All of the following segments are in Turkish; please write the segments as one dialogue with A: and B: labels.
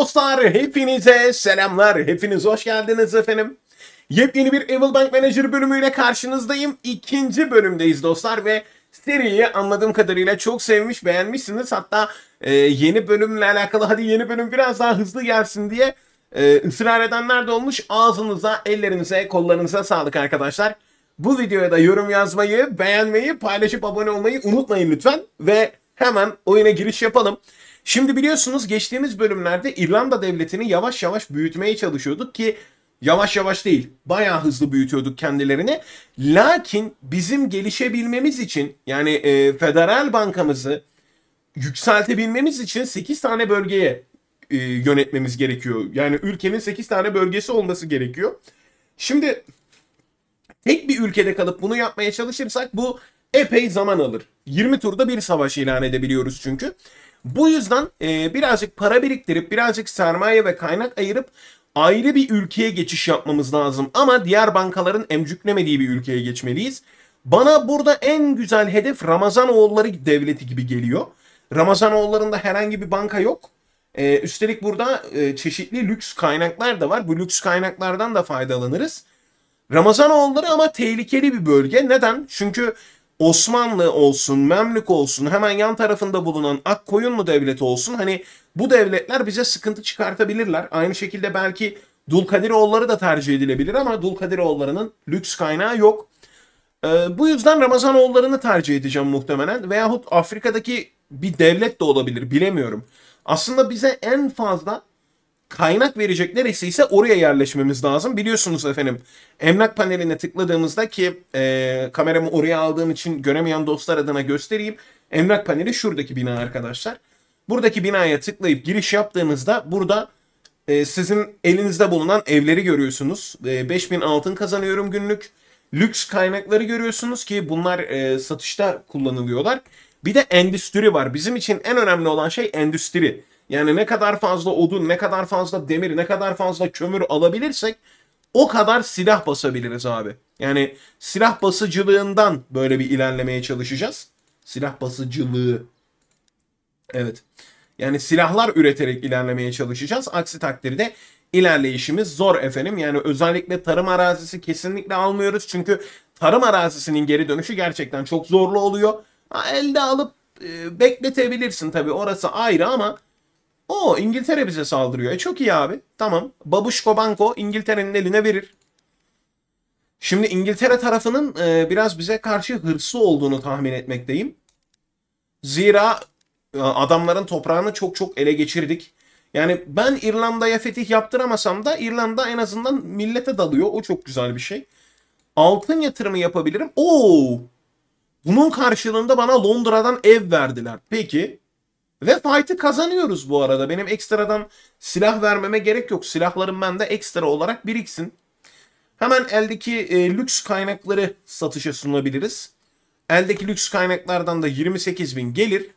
A: Dostlar hepinize selamlar. Hepiniz hoş geldiniz efendim. Yepyeni bir Evil Bank Manager bölümüyle karşınızdayım. İkinci bölümdeyiz dostlar ve seriyi anladığım kadarıyla çok sevmiş, beğenmişsiniz. Hatta e, yeni bölümle alakalı hadi yeni bölüm biraz daha hızlı gelsin diye e, ısrar edenler de olmuş. Ağzınıza, ellerinize, kollarınıza sağlık arkadaşlar. Bu videoya da yorum yazmayı, beğenmeyi, paylaşıp abone olmayı unutmayın lütfen. Ve hemen oyuna giriş yapalım. Şimdi biliyorsunuz geçtiğimiz bölümlerde İrlanda devletini yavaş yavaş büyütmeye çalışıyorduk ki yavaş yavaş değil bayağı hızlı büyütüyorduk kendilerini. Lakin bizim gelişebilmemiz için yani e, federal bankamızı yükseltebilmemiz için 8 tane bölgeye e, yönetmemiz gerekiyor. Yani ülkenin 8 tane bölgesi olması gerekiyor. Şimdi tek bir ülkede kalıp bunu yapmaya çalışırsak bu epey zaman alır. 20 turda bir savaş ilan edebiliyoruz çünkü. Bu yüzden e, birazcık para biriktirip birazcık sermaye ve kaynak ayırıp ayrı bir ülkeye geçiş yapmamız lazım. Ama diğer bankaların emcüklemediği bir ülkeye geçmeliyiz. Bana burada en güzel hedef Ramazanoğulları devleti gibi geliyor. Ramazanoğullarında herhangi bir banka yok. Ee, üstelik burada e, çeşitli lüks kaynaklar da var. Bu lüks kaynaklardan da faydalanırız. Ramazanoğulları ama tehlikeli bir bölge. Neden? Çünkü Osmanlı olsun, Memlük olsun, hemen yan tarafında bulunan Akkoyunlu devleti olsun hani bu devletler bize sıkıntı çıkartabilirler. Aynı şekilde belki Dulkadiroğulları da tercih edilebilir ama Dulkadiroğullarının lüks kaynağı yok. Ee, bu yüzden Ramazanoğullarını tercih edeceğim muhtemelen veyahut Afrika'daki bir devlet de olabilir bilemiyorum. Aslında bize en fazla kaynak verecek neresi ise oraya yerleşmemiz lazım. Biliyorsunuz efendim emlak paneline tıkladığımızda ki e, kameramı oraya aldığım için göremeyen dostlar adına göstereyim. Emlak paneli şuradaki bina arkadaşlar. Buradaki binaya tıklayıp giriş yaptığınızda burada e, sizin elinizde bulunan evleri görüyorsunuz. E, 5000 altın kazanıyorum günlük. Lüks kaynakları görüyorsunuz ki bunlar e, satışta kullanılıyorlar. Bir de endüstri var. Bizim için en önemli olan şey endüstri. Yani ne kadar fazla odun, ne kadar fazla demir, ne kadar fazla kömür alabilirsek o kadar silah basabiliriz abi. Yani silah basıcılığından böyle bir ilerlemeye çalışacağız. Silah basıcılığı. Evet. Yani silahlar üreterek ilerlemeye çalışacağız. Aksi takdirde ilerleyişimiz zor efendim. Yani özellikle tarım arazisi kesinlikle almıyoruz. Çünkü tarım arazisinin geri dönüşü gerçekten çok zorlu oluyor. Ha, elde alıp e, bekletebilirsin tabii orası ayrı ama o İngiltere bize saldırıyor. E çok iyi abi. Tamam. Babushko Banko İngiltere'nin eline verir. Şimdi İngiltere tarafının e, biraz bize karşı hırslı olduğunu tahmin etmekteyim. Zira e, adamların toprağını çok çok ele geçirdik. Yani ben İrlanda'ya fetih yaptıramasam da İrlanda en azından millete dalıyor. O çok güzel bir şey. Altın yatırımı yapabilirim. Oo! Bunun karşılığında bana Londra'dan ev verdiler. Peki ve fight'ı kazanıyoruz bu arada. Benim ekstradan silah vermeme gerek yok. Silahlarım bende ekstra olarak biriksin. Hemen eldeki e, lüks kaynakları satışa sunabiliriz. Eldeki lüks kaynaklardan da 28 bin gelir.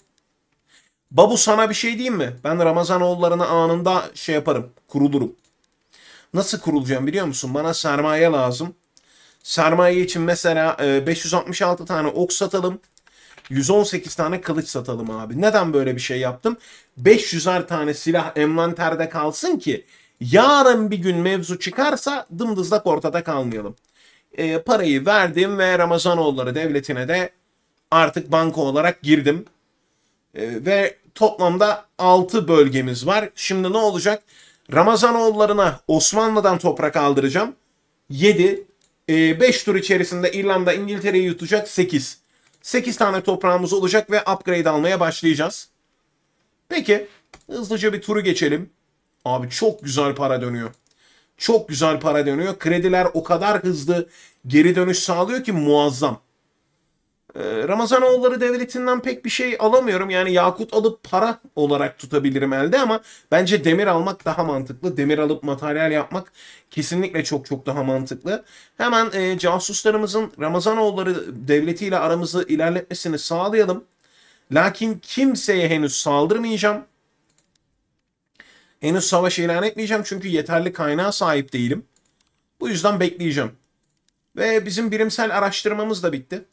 A: Babu sana bir şey diyeyim mi? Ben Ramazanoğullarına anında şey yaparım. Kurulurum. Nasıl kurulacağım biliyor musun? Bana sermaye lazım. Sermaye için mesela e, 566 tane ok satalım. 118 tane kılıç satalım abi. Neden böyle bir şey yaptım? 500'er tane silah envanterde kalsın ki yarın bir gün mevzu çıkarsa dımdızlak ortada kalmayalım. E, parayı verdim ve Ramazanoğulları devletine de artık banka olarak girdim. E, ve toplamda 6 bölgemiz var. Şimdi ne olacak? Ramazanoğullarına Osmanlı'dan toprak aldıracağım. 7, 5 ee, tur içerisinde İrlanda İngiltere'yi yutacak 8. 8 tane toprağımız olacak ve upgrade almaya başlayacağız. Peki hızlıca bir turu geçelim. Abi çok güzel para dönüyor. Çok güzel para dönüyor. Krediler o kadar hızlı geri dönüş sağlıyor ki muazzam. Ee, Ramazanoğulları devletinden pek bir şey alamıyorum. Yani yakut alıp para olarak tutabilirim elde ama bence demir almak daha mantıklı. Demir alıp materyal yapmak kesinlikle çok çok daha mantıklı. Hemen e, casuslarımızın Ramazanoğulları devletiyle aramızı ilerletmesini sağlayalım. Lakin kimseye henüz saldırmayacağım. Henüz savaş ilan etmeyeceğim çünkü yeterli kaynağa sahip değilim. Bu yüzden bekleyeceğim. Ve bizim birimsel araştırmamız da bitti.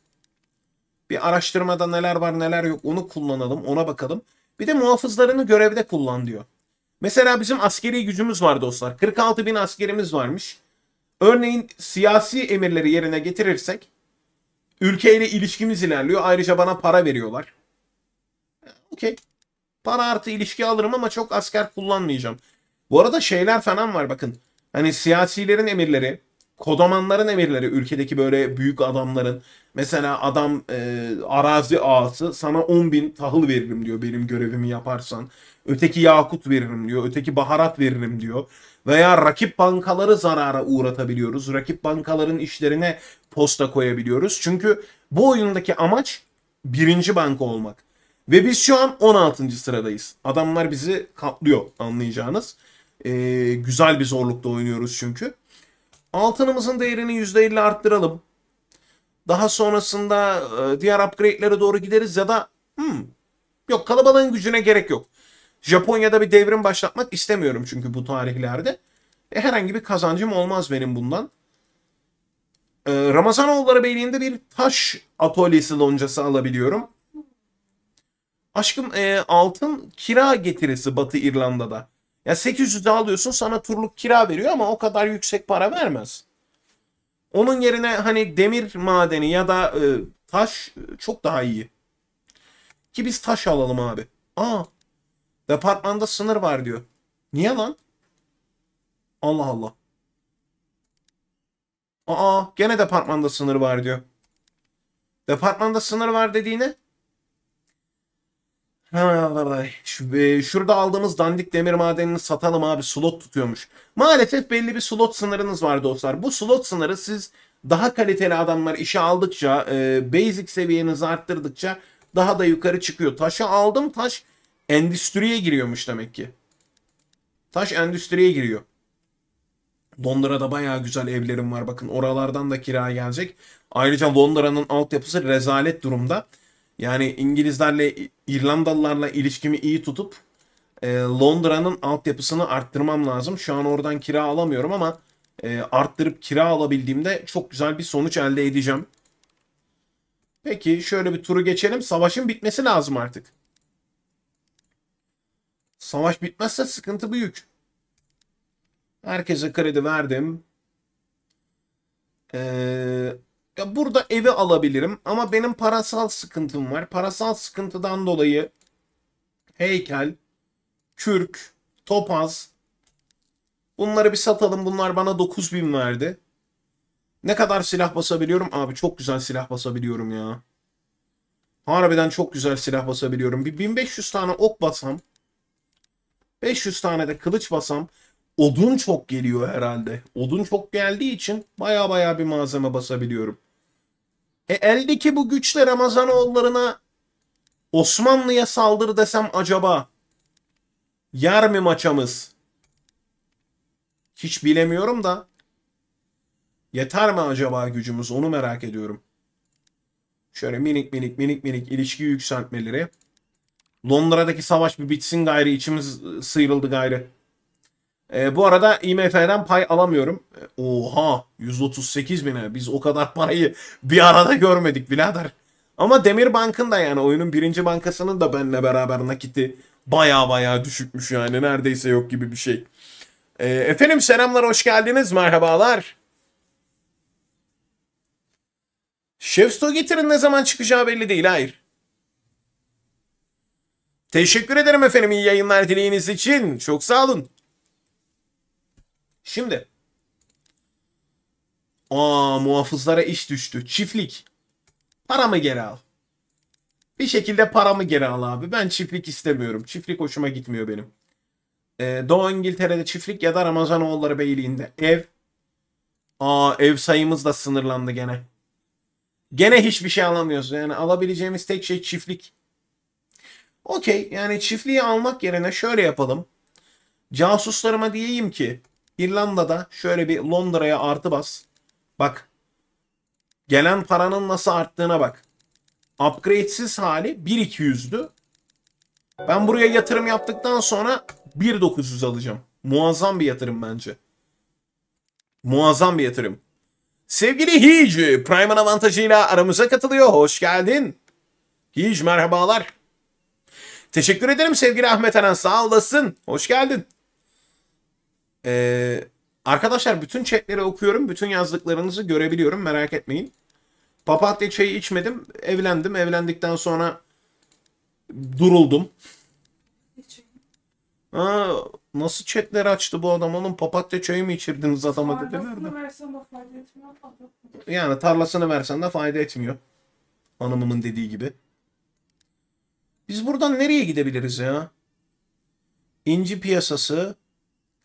A: Bir araştırmada neler var neler yok onu kullanalım ona bakalım. Bir de muhafızlarını görevde kullan diyor. Mesela bizim askeri gücümüz var dostlar. 46 bin askerimiz varmış. Örneğin siyasi emirleri yerine getirirsek ülkeyle ilişkimiz ilerliyor. Ayrıca bana para veriyorlar. Okey. Para artı ilişki alırım ama çok asker kullanmayacağım. Bu arada şeyler falan var bakın. Hani siyasilerin emirleri kodomanların emirleri ülkedeki böyle büyük adamların mesela adam e, arazi ağası sana 10 bin tahıl veririm diyor benim görevimi yaparsan. Öteki yakut veririm diyor. Öteki baharat veririm diyor. Veya rakip bankaları zarara uğratabiliyoruz. Rakip bankaların işlerine posta koyabiliyoruz. Çünkü bu oyundaki amaç birinci banka olmak. Ve biz şu an 16. sıradayız. Adamlar bizi katlıyor anlayacağınız. Ee, güzel bir zorlukta oynuyoruz çünkü. Altınımızın değerini %50 arttıralım. Daha sonrasında e, diğer upgrade'lere doğru gideriz ya da hmm, yok kalabalığın gücüne gerek yok. Japonya'da bir devrim başlatmak istemiyorum çünkü bu tarihlerde. E, herhangi bir kazancım olmaz benim bundan. E, Ramazanoğulları Beyliği'nde bir taş atölyesi loncası alabiliyorum. Aşkım e, altın kira getirisi Batı İrlanda'da. Ya 800'e alıyorsun sana turluk kira veriyor ama o kadar yüksek para vermez. Onun yerine hani demir madeni ya da e, taş e, çok daha iyi. Ki biz taş alalım abi. Aa departmanda sınır var diyor. Niye lan? Allah Allah. Aa gene departmanda sınır var diyor. Departmanda sınır var dediğine e, şurada aldığımız dandik demir madenini satalım abi slot tutuyormuş. Maalesef belli bir slot sınırınız var dostlar. Bu slot sınırı siz daha kaliteli adamlar işe aldıkça, e, basic seviyenizi arttırdıkça daha da yukarı çıkıyor. Taşı aldım taş endüstriye giriyormuş demek ki. Taş endüstriye giriyor. Londra'da baya güzel evlerim var. Bakın oralardan da kira gelecek. Ayrıca Londra'nın altyapısı rezalet durumda. Yani İngilizlerle, İrlandalılarla ilişkimi iyi tutup e, Londra'nın altyapısını arttırmam lazım. Şu an oradan kira alamıyorum ama e, arttırıp kira alabildiğimde çok güzel bir sonuç elde edeceğim. Peki şöyle bir turu geçelim. Savaşın bitmesi lazım artık. Savaş bitmezse sıkıntı büyük. Herkese kredi verdim. Ee, ya burada evi alabilirim ama benim parasal sıkıntım var. Parasal sıkıntıdan dolayı heykel, kürk, topaz bunları bir satalım. Bunlar bana 9000 verdi. Ne kadar silah basabiliyorum? Abi çok güzel silah basabiliyorum ya. Harbiden çok güzel silah basabiliyorum. Bir 1500 tane ok basam. 500 tane de kılıç basam. Odun çok geliyor herhalde. Odun çok geldiği için baya baya bir malzeme basabiliyorum. E eldeki bu güçle Ramazanoğullarına Osmanlı'ya saldır desem acaba yer mi maçamız? Hiç bilemiyorum da yeter mi acaba gücümüz onu merak ediyorum. Şöyle minik minik minik minik ilişki yükseltmeleri. Londra'daki savaş bir bitsin gayri içimiz ıı, sıyrıldı gayri. E, bu arada IMF'den e pay alamıyorum. E, oha 138 bine biz o kadar parayı bir arada görmedik birader. Ama Demir Bank'ın da yani oyunun birinci bankasının da benle beraber nakiti baya baya düşükmüş yani neredeyse yok gibi bir şey. E, efendim selamlar hoş geldiniz merhabalar. Şef Stogeter'ın ne zaman çıkacağı belli değil hayır. Teşekkür ederim efendim iyi yayınlar dileğiniz için. Çok sağ olun. Şimdi. Aa muhafızlara iş düştü. Çiftlik. Paramı geri al. Bir şekilde paramı geri al abi. Ben çiftlik istemiyorum. Çiftlik hoşuma gitmiyor benim. Ee, Doğu İngiltere'de çiftlik ya da Ramazanoğulları Beyliği'nde ev. Aa ev sayımız da sınırlandı gene. Gene hiçbir şey alamıyoruz. Yani alabileceğimiz tek şey çiftlik. Okey yani çiftliği almak yerine şöyle yapalım. Casuslarıma diyeyim ki İrlanda'da şöyle bir Londra'ya artı bas. Bak. Gelen paranın nasıl arttığına bak. Upgrade'siz hali 1.200'dü. Ben buraya yatırım yaptıktan sonra 1.900 alacağım. Muazzam bir yatırım bence. Muazzam bir yatırım. Sevgili Hiç, Prime'ın avantajıyla aramıza katılıyor. Hoş geldin. Hiç merhabalar. Teşekkür ederim sevgili Ahmet Aran. Sağ olasın. Hoş geldin. Ee, arkadaşlar bütün chatleri okuyorum. Bütün yazdıklarınızı görebiliyorum. Merak etmeyin. Papatya çayı içmedim. Evlendim. Evlendikten sonra duruldum. Aa, nasıl chatleri açtı bu adam? Onun papatya çayı mı içirdiniz adama dediler de. versen de fayda etmiyor. Yani tarlasını versen de fayda etmiyor. Hanımımın dediği gibi. Biz buradan nereye gidebiliriz ya? İnci piyasası,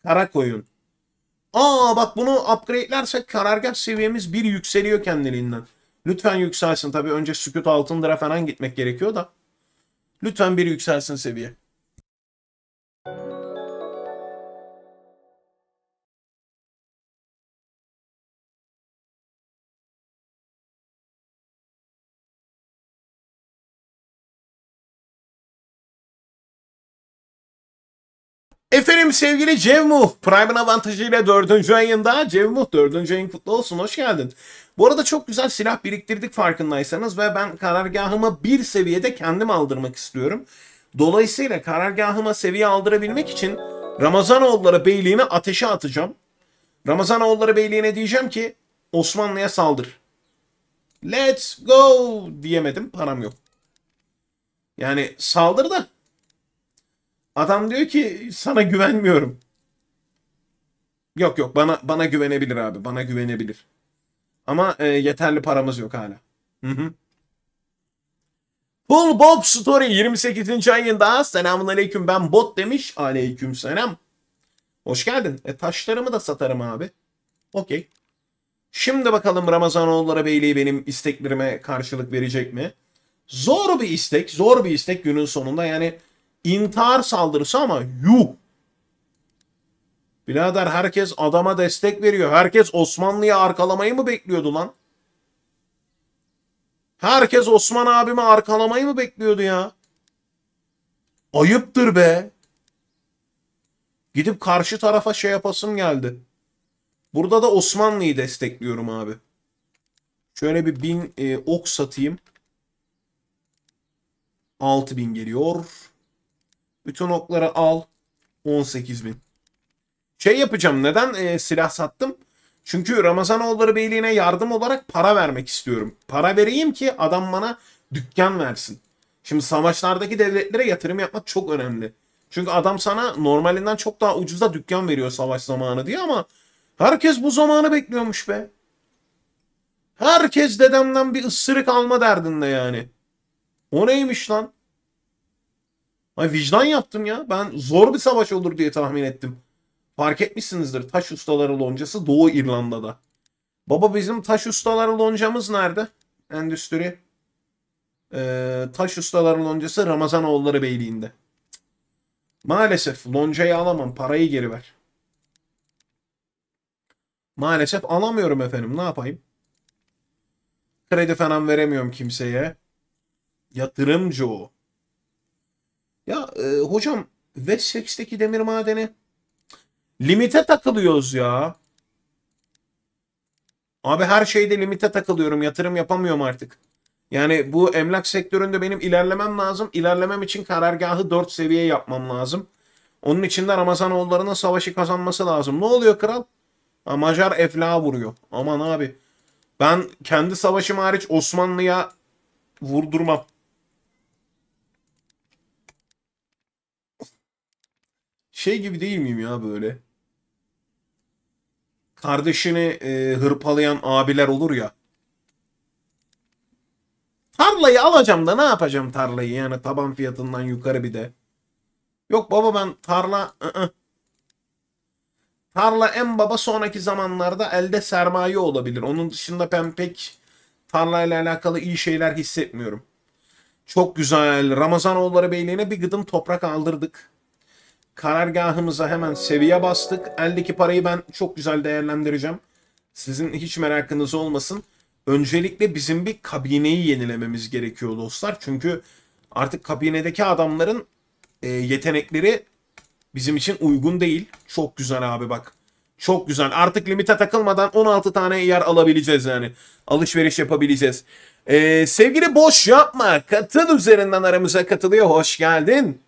A: Kara koyun. Aa bak bunu upgrade'lersek karargah seviyemiz bir yükseliyor kendiliğinden. Lütfen yükselsin. Tabii önce sükut altındıra falan gitmek gerekiyor da. Lütfen bir yükselsin seviye. Efendim sevgili Cevmuh, Prime'ın avantajıyla dördüncü ayında. Cevmuh dördüncü ayın kutlu olsun, hoş geldin. Bu arada çok güzel silah biriktirdik farkındaysanız ve ben karargahıma bir seviyede kendim aldırmak istiyorum. Dolayısıyla karargahıma seviye aldırabilmek için Ramazanoğulları Beyliği'ne ateşe atacağım. Ramazanoğulları Beyliği'ne diyeceğim ki Osmanlı'ya saldır. Let's go diyemedim param yok. Yani saldır da Adam diyor ki sana güvenmiyorum. Yok yok bana bana güvenebilir abi. Bana güvenebilir. Ama e, yeterli paramız yok hala. Hı hı. Full Bob Story 28. ayında selamun aleyküm ben bot demiş. Aleyküm selam. Hoş geldin. E taşlarımı da satarım abi. Okey. Şimdi bakalım Ramazanoğulları Beyliği benim isteklerime karşılık verecek mi? Zor bir istek. Zor bir istek günün sonunda. Yani İntihar saldırısı ama yuh. Birader herkes adama destek veriyor. Herkes Osmanlı'ya arkalamayı mı bekliyordu lan? Herkes Osman abime arkalamayı mı bekliyordu ya? Ayıptır be. Gidip karşı tarafa şey yapasım geldi. Burada da Osmanlı'yı destekliyorum abi. Şöyle bir bin e, ok satayım. 6000 geliyor. Bütün okları al. 18 bin. Şey yapacağım. Neden e, silah sattım? Çünkü Ramazan Ramazanoğulları Beyliği'ne yardım olarak para vermek istiyorum. Para vereyim ki adam bana dükkan versin. Şimdi savaşlardaki devletlere yatırım yapmak çok önemli. Çünkü adam sana normalinden çok daha ucuza dükkan veriyor savaş zamanı diye ama herkes bu zamanı bekliyormuş be. Herkes dedemden bir ısırık alma derdinde yani. O neymiş lan? Hani vicdan yaptım ya. Ben zor bir savaş olur diye tahmin ettim. Fark etmişsinizdir taş ustaları loncası Doğu İrlanda'da. Baba bizim taş ustaları loncamız nerede? Endüstri. Ee, taş ustaları loncası Ramazanoğulları Beyliği'nde. Maalesef loncayı alamam. Parayı geri ver. Maalesef alamıyorum efendim. Ne yapayım? Kredi falan veremiyorum kimseye. Yatırımcı o. Ya e, hocam Wessex'teki demir madeni limite takılıyoruz ya. Abi her şeyde limite takılıyorum. Yatırım yapamıyorum artık. Yani bu emlak sektöründe benim ilerlemem lazım. İlerlemem için karargahı 4 seviye yapmam lazım. Onun için de Ramazan Ramazanoğulları'nın savaşı kazanması lazım. Ne oluyor kral? Ha, Macar efla vuruyor. Aman abi. Ben kendi savaşım hariç Osmanlı'ya vurdurmam. Şey gibi değil miyim ya böyle? Kardeşini e, hırpalayan abiler olur ya. Tarlayı alacağım da ne yapacağım tarlayı yani taban fiyatından yukarı bir de. Yok baba ben tarla... I -ı. Tarla en baba sonraki zamanlarda elde sermaye olabilir. Onun dışında ben pek tarlayla alakalı iyi şeyler hissetmiyorum. Çok güzel. Ramazanoğulları Beyliği'ne bir gıdım toprak aldırdık karargahımıza hemen seviye bastık. Eldeki parayı ben çok güzel değerlendireceğim. Sizin hiç merakınız olmasın. Öncelikle bizim bir kabineyi yenilememiz gerekiyor dostlar. Çünkü artık kabinedeki adamların e, yetenekleri bizim için uygun değil. Çok güzel abi bak. Çok güzel. Artık limite takılmadan 16 tane yer alabileceğiz yani. Alışveriş yapabileceğiz. Ee, sevgili Boş Yapma katıl üzerinden aramıza katılıyor. Hoş geldin.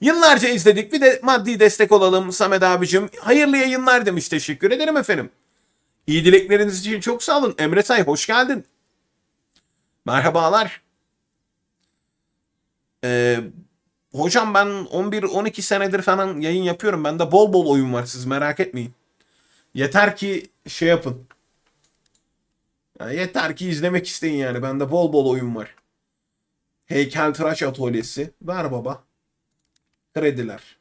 A: Yıllarca izledik bir de maddi destek olalım Samet abicim. Hayırlı yayınlar demiş teşekkür ederim efendim. İyi dilekleriniz için çok sağ olun. Emre Say hoş geldin. Merhabalar. Ee, hocam ben 11-12 senedir falan yayın yapıyorum. Bende bol bol oyun var siz merak etmeyin. Yeter ki şey yapın. Ya yeter ki izlemek isteyin yani. Bende bol bol oyun var. heykel Heykeltıraş atölyesi. Ver baba. Krediler.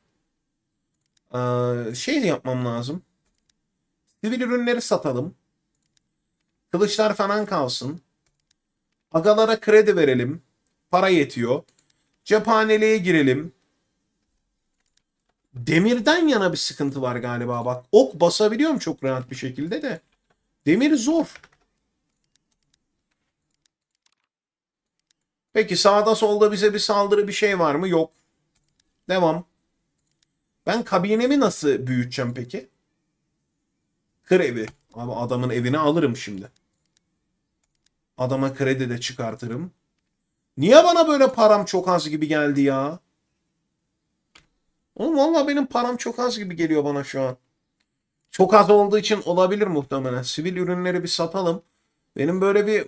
A: Ee, şey yapmam lazım. Sivil ürünleri satalım. Kılıçlar falan kalsın. Agalara kredi verelim. Para yetiyor. Cephaneliğe girelim. Demirden yana bir sıkıntı var galiba bak. Ok basabiliyorum çok rahat bir şekilde de. Demir zor. Peki sağda solda bize bir saldırı bir şey var mı? Yok. Devam. Ben kabinemi nasıl büyüteceğim peki? Kır evi. Abi adamın evini alırım şimdi. Adama kredi de çıkartırım. Niye bana böyle param çok az gibi geldi ya? Oğlum valla benim param çok az gibi geliyor bana şu an. Çok az olduğu için olabilir muhtemelen. Sivil ürünleri bir satalım. Benim böyle bir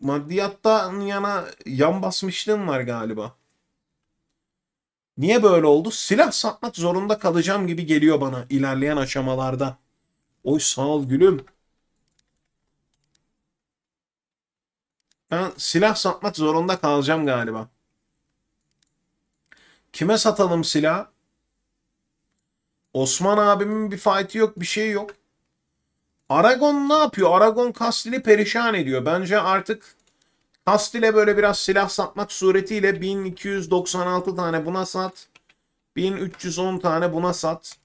A: maddiyattan yana yan basmışlığım var galiba. Niye böyle oldu? Silah satmak zorunda kalacağım gibi geliyor bana ilerleyen aşamalarda. Oy sağ ol gülüm. Ben silah satmak zorunda kalacağım galiba. Kime satalım silah? Osman abimin bir fight'i yok, bir şey yok. Aragon ne yapıyor? Aragon Kastil'i perişan ediyor. Bence artık ile böyle biraz silah satmak suretiyle 1296 tane buna sat. 1310 tane buna sat.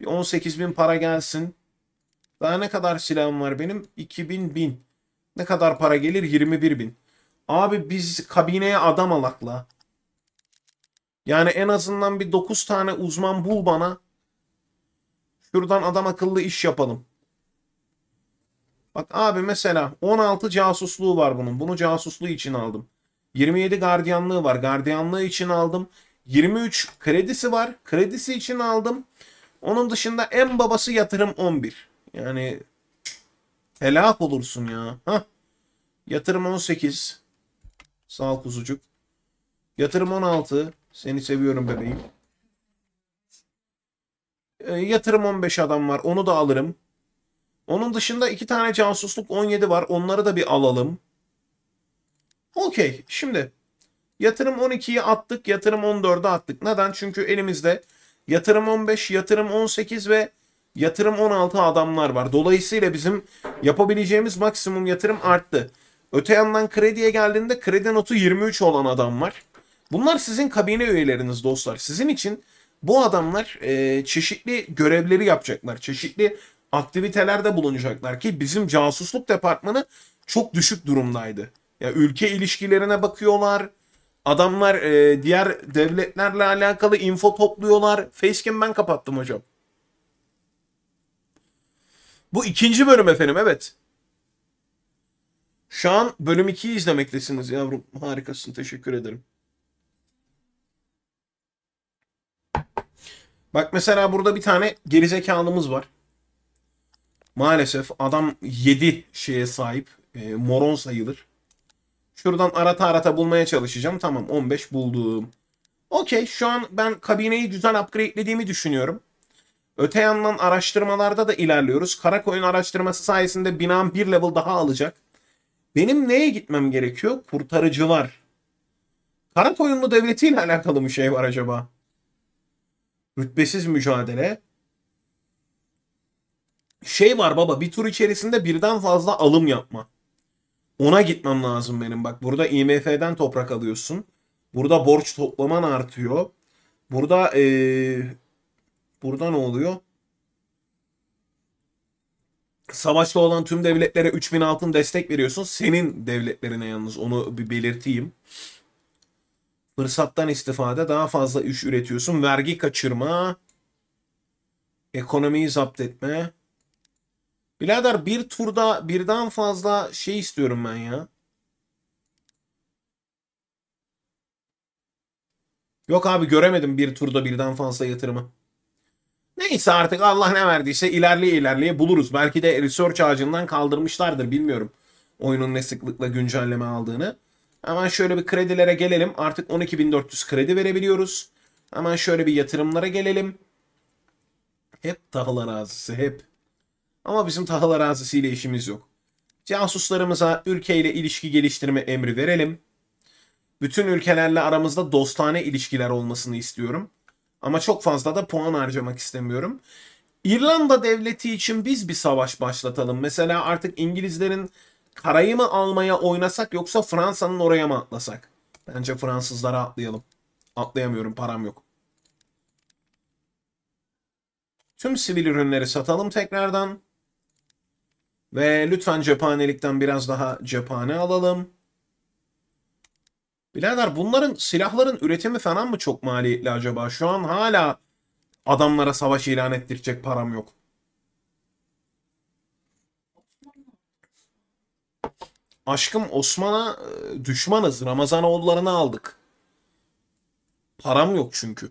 A: Bir 18 bin para gelsin. Daha ne kadar silahım var benim? 2000 bin. Ne kadar para gelir? 21 bin. Abi biz kabineye adam alakla. Yani en azından bir 9 tane uzman bul bana. Şuradan adam akıllı iş yapalım. Bak abi mesela 16 casusluğu var bunun. Bunu casusluğu için aldım. 27 gardiyanlığı var. Gardiyanlığı için aldım. 23 kredisi var. Kredisi için aldım. Onun dışında en babası yatırım 11. Yani helak olursun ya. Hah. Yatırım 18. Sağ ol kuzucuk. Yatırım 16. Seni seviyorum bebeğim. E, yatırım 15 adam var. Onu da alırım. Onun dışında iki tane casusluk 17 var. Onları da bir alalım. Okey. Şimdi yatırım 12'yi attık. Yatırım 14'e attık. Neden? Çünkü elimizde yatırım 15, yatırım 18 ve yatırım 16 adamlar var. Dolayısıyla bizim yapabileceğimiz maksimum yatırım arttı. Öte yandan krediye geldiğinde kredi notu 23 olan adam var. Bunlar sizin kabine üyeleriniz dostlar. Sizin için bu adamlar e, çeşitli görevleri yapacaklar. Çeşitli aktivitelerde bulunacaklar ki bizim casusluk departmanı çok düşük durumdaydı. Ya ülke ilişkilerine bakıyorlar. Adamlar e, diğer devletlerle alakalı info topluyorlar. Facecam ben kapattım hocam. Bu ikinci bölüm efendim evet. Şu an bölüm 2'yi izlemektesiniz yavrum. Harikasın teşekkür ederim. Bak mesela burada bir tane gerizekalımız var. Maalesef adam 7 şeye sahip. E, moron sayılır. Şuradan arata arata bulmaya çalışacağım. Tamam 15 buldum. Okey şu an ben kabineyi güzel upgradelediğimi düşünüyorum. Öte yandan araştırmalarda da ilerliyoruz. Karakoyun araştırması sayesinde binam bir level daha alacak. Benim neye gitmem gerekiyor? Kurtarıcılar. Karakoyunlu devletiyle alakalı bir şey var acaba? Rütbesiz mücadele şey var baba bir tur içerisinde birden fazla alım yapma. Ona gitmem lazım benim. Bak burada IMF'den toprak alıyorsun. Burada borç toplaman artıyor. Burada ee, burada ne oluyor? Savaşta olan tüm devletlere 3000 altın destek veriyorsun. Senin devletlerine yalnız onu bir belirteyim. Fırsattan istifade daha fazla iş üretiyorsun. Vergi kaçırma. Ekonomiyi zapt etme. Birader bir turda birden fazla şey istiyorum ben ya. Yok abi göremedim bir turda birden fazla yatırımı. Neyse artık Allah ne verdiyse ilerleye ilerleye buluruz. Belki de research ağacından kaldırmışlardır bilmiyorum. Oyunun ne sıklıkla güncelleme aldığını. Hemen şöyle bir kredilere gelelim. Artık 12.400 kredi verebiliyoruz. Hemen şöyle bir yatırımlara gelelim. Hep tahıl arazisi hep. Ama bizim tahıl arazisiyle işimiz yok. Casuslarımıza ülkeyle ilişki geliştirme emri verelim. Bütün ülkelerle aramızda dostane ilişkiler olmasını istiyorum. Ama çok fazla da puan harcamak istemiyorum. İrlanda devleti için biz bir savaş başlatalım. Mesela artık İngilizlerin karayı mı almaya oynasak yoksa Fransa'nın oraya mı atlasak? Bence Fransızlara atlayalım. Atlayamıyorum param yok. Tüm sivil ürünleri satalım tekrardan. Ve lütfen cephanelikten biraz daha cephane alalım. Bilader bunların silahların üretimi falan mı çok maliyetli acaba? Şu an hala adamlara savaş ilan ettirecek param yok. Aşkım Osman'a e, düşmanız. Ramazan oğullarını aldık. Param yok çünkü.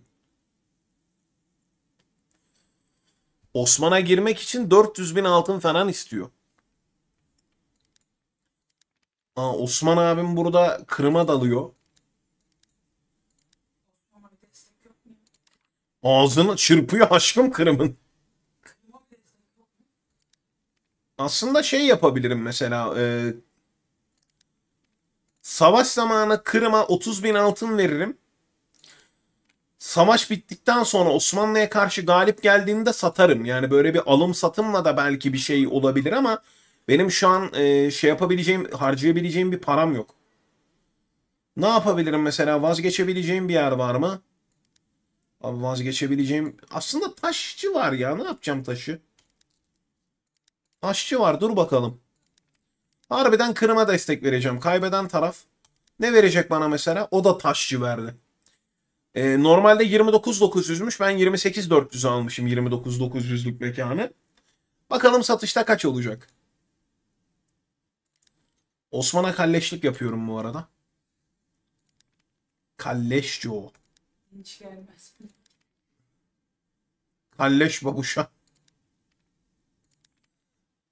A: Osman'a girmek için 400 bin altın falan istiyor. Aa, Osman abim burada kırıma dalıyor. Ağzını çırpıyor aşkım kırımın. Aslında şey yapabilirim mesela. E, savaş zamanı Kırım'a 30 bin altın veririm. Savaş bittikten sonra Osmanlı'ya karşı galip geldiğinde satarım. Yani böyle bir alım satımla da belki bir şey olabilir ama benim şu an e, şey yapabileceğim, harcayabileceğim bir param yok. Ne yapabilirim mesela? Vazgeçebileceğim bir yer var mı? Abi vazgeçebileceğim... Aslında taşçı var ya. Ne yapacağım taşı? Taşçı var. Dur bakalım. Harbiden kırıma destek vereceğim. Kaybeden taraf. Ne verecek bana mesela? O da taşçı verdi. Ee, normalde 29.900'müş. Ben 28.400 almışım 29.900'lük mekanı. Bakalım satışta kaç olacak? Osman'a kalleşlik yapıyorum bu arada. Kalleşço. Hiç gelmez. Kalleş babuşa.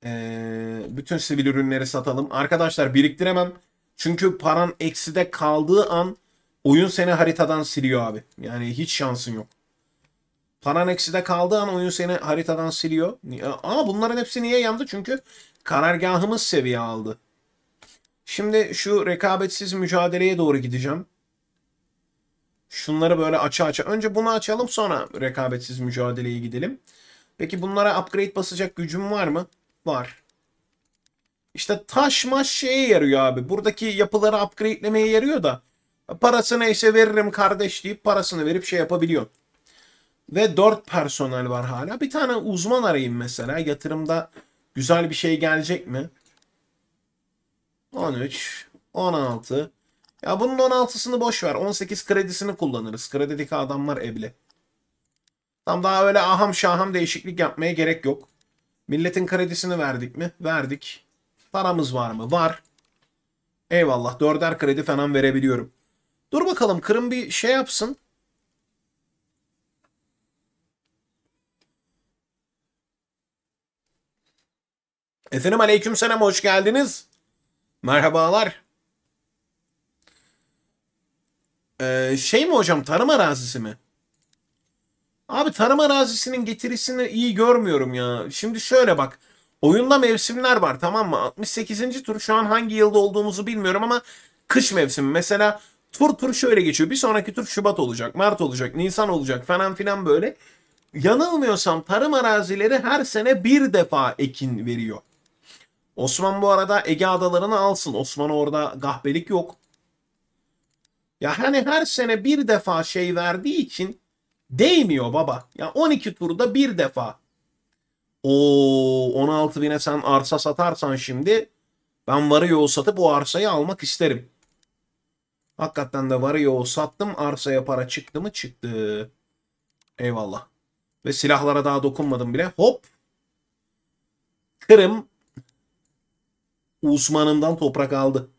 A: Ee, bütün sivil ürünleri satalım. Arkadaşlar biriktiremem. Çünkü paran ekside kaldığı an oyun seni haritadan siliyor abi. Yani hiç şansın yok. Paran ekside kaldığı an oyun seni haritadan siliyor. Aa bunların hepsi niye yandı? Çünkü karargahımız seviye aldı. Şimdi şu rekabetsiz mücadeleye doğru gideceğim. Şunları böyle aça aça. Önce bunu açalım sonra rekabetsiz mücadeleye gidelim. Peki bunlara upgrade basacak gücüm var mı? Var. İşte taş maş şeye yarıyor abi. Buradaki yapıları upgradelemeye yarıyor da. Parasını ise veririm kardeş deyip parasını verip şey yapabiliyor. Ve 4 personel var hala. Bir tane uzman arayayım mesela. Yatırımda güzel bir şey gelecek mi? 13, 16. Ya bunun 16'sını boş ver. 18 kredisini kullanırız. Kredideki adamlar eble. Tam daha öyle aham şaham değişiklik yapmaya gerek yok. Milletin kredisini verdik mi? Verdik. Paramız var mı? Var. Eyvallah. Dörder kredi falan verebiliyorum. Dur bakalım Kırım bir şey yapsın. Efendim aleyküm selam hoş geldiniz. Merhabalar. Ee, şey mi hocam tarım arazisi mi? Abi tarım arazisinin getirisini iyi görmüyorum ya. Şimdi şöyle bak. Oyunda mevsimler var tamam mı? 68. tur şu an hangi yılda olduğumuzu bilmiyorum ama kış mevsimi. Mesela tur tur şöyle geçiyor. Bir sonraki tur Şubat olacak, Mart olacak, Nisan olacak falan filan böyle. Yanılmıyorsam tarım arazileri her sene bir defa ekin veriyor. Osman bu arada Ege adalarını alsın. Osman orada gahbelik yok. Ya hani her sene bir defa şey verdiği için değmiyor baba. Ya 12 turda bir defa. O 16 bine sen arsa satarsan şimdi ben varı yol satıp o arsayı almak isterim. Hakikaten de varı sattım arsaya para çıktı mı çıktı. Eyvallah. Ve silahlara daha dokunmadım bile. Hop. Kırım Uzmanından toprak aldı.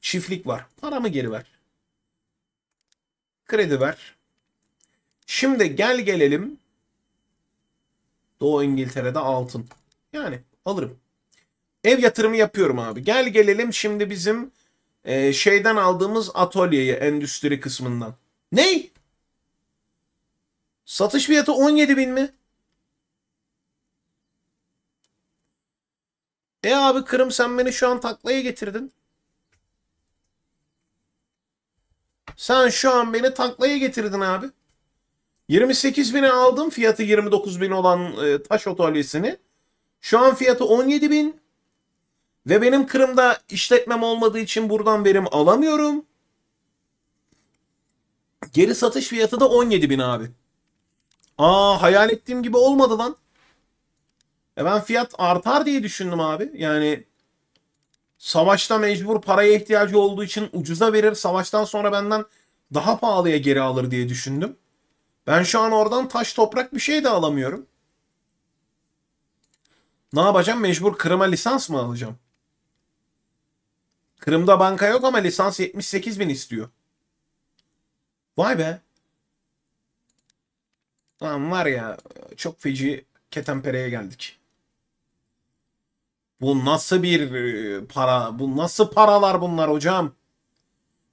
A: Çiftlik var. Paramı geri ver. Kredi ver. Şimdi gel gelelim Doğu İngiltere'de altın. Yani alırım. Ev yatırımı yapıyorum abi. Gel gelelim şimdi bizim e, şeyden aldığımız atölyeye endüstri kısmından. Ney? Satış fiyatı 17 bin mi? E abi Kırım sen beni şu an taklaya getirdin. Sen şu an beni taklaya getirdin abi. 28 bine aldım fiyatı 29 bin olan e, taş otolyesini. Şu an fiyatı 17 bin. Ve benim Kırım'da işletmem olmadığı için buradan verim alamıyorum. Geri satış fiyatı da 17 bin abi. Aa hayal ettiğim gibi olmadı lan. E ben fiyat artar diye düşündüm abi. Yani savaşta mecbur paraya ihtiyacı olduğu için ucuza verir. Savaştan sonra benden daha pahalıya geri alır diye düşündüm. Ben şu an oradan taş toprak bir şey de alamıyorum. Ne yapacağım? Mecbur Kırım'a lisans mı alacağım? Kırım'da banka yok ama lisans 78 bin istiyor. Vay be. Lan var ya çok feci ketempereye geldik. Bu nasıl bir e, para? Bu nasıl paralar bunlar hocam?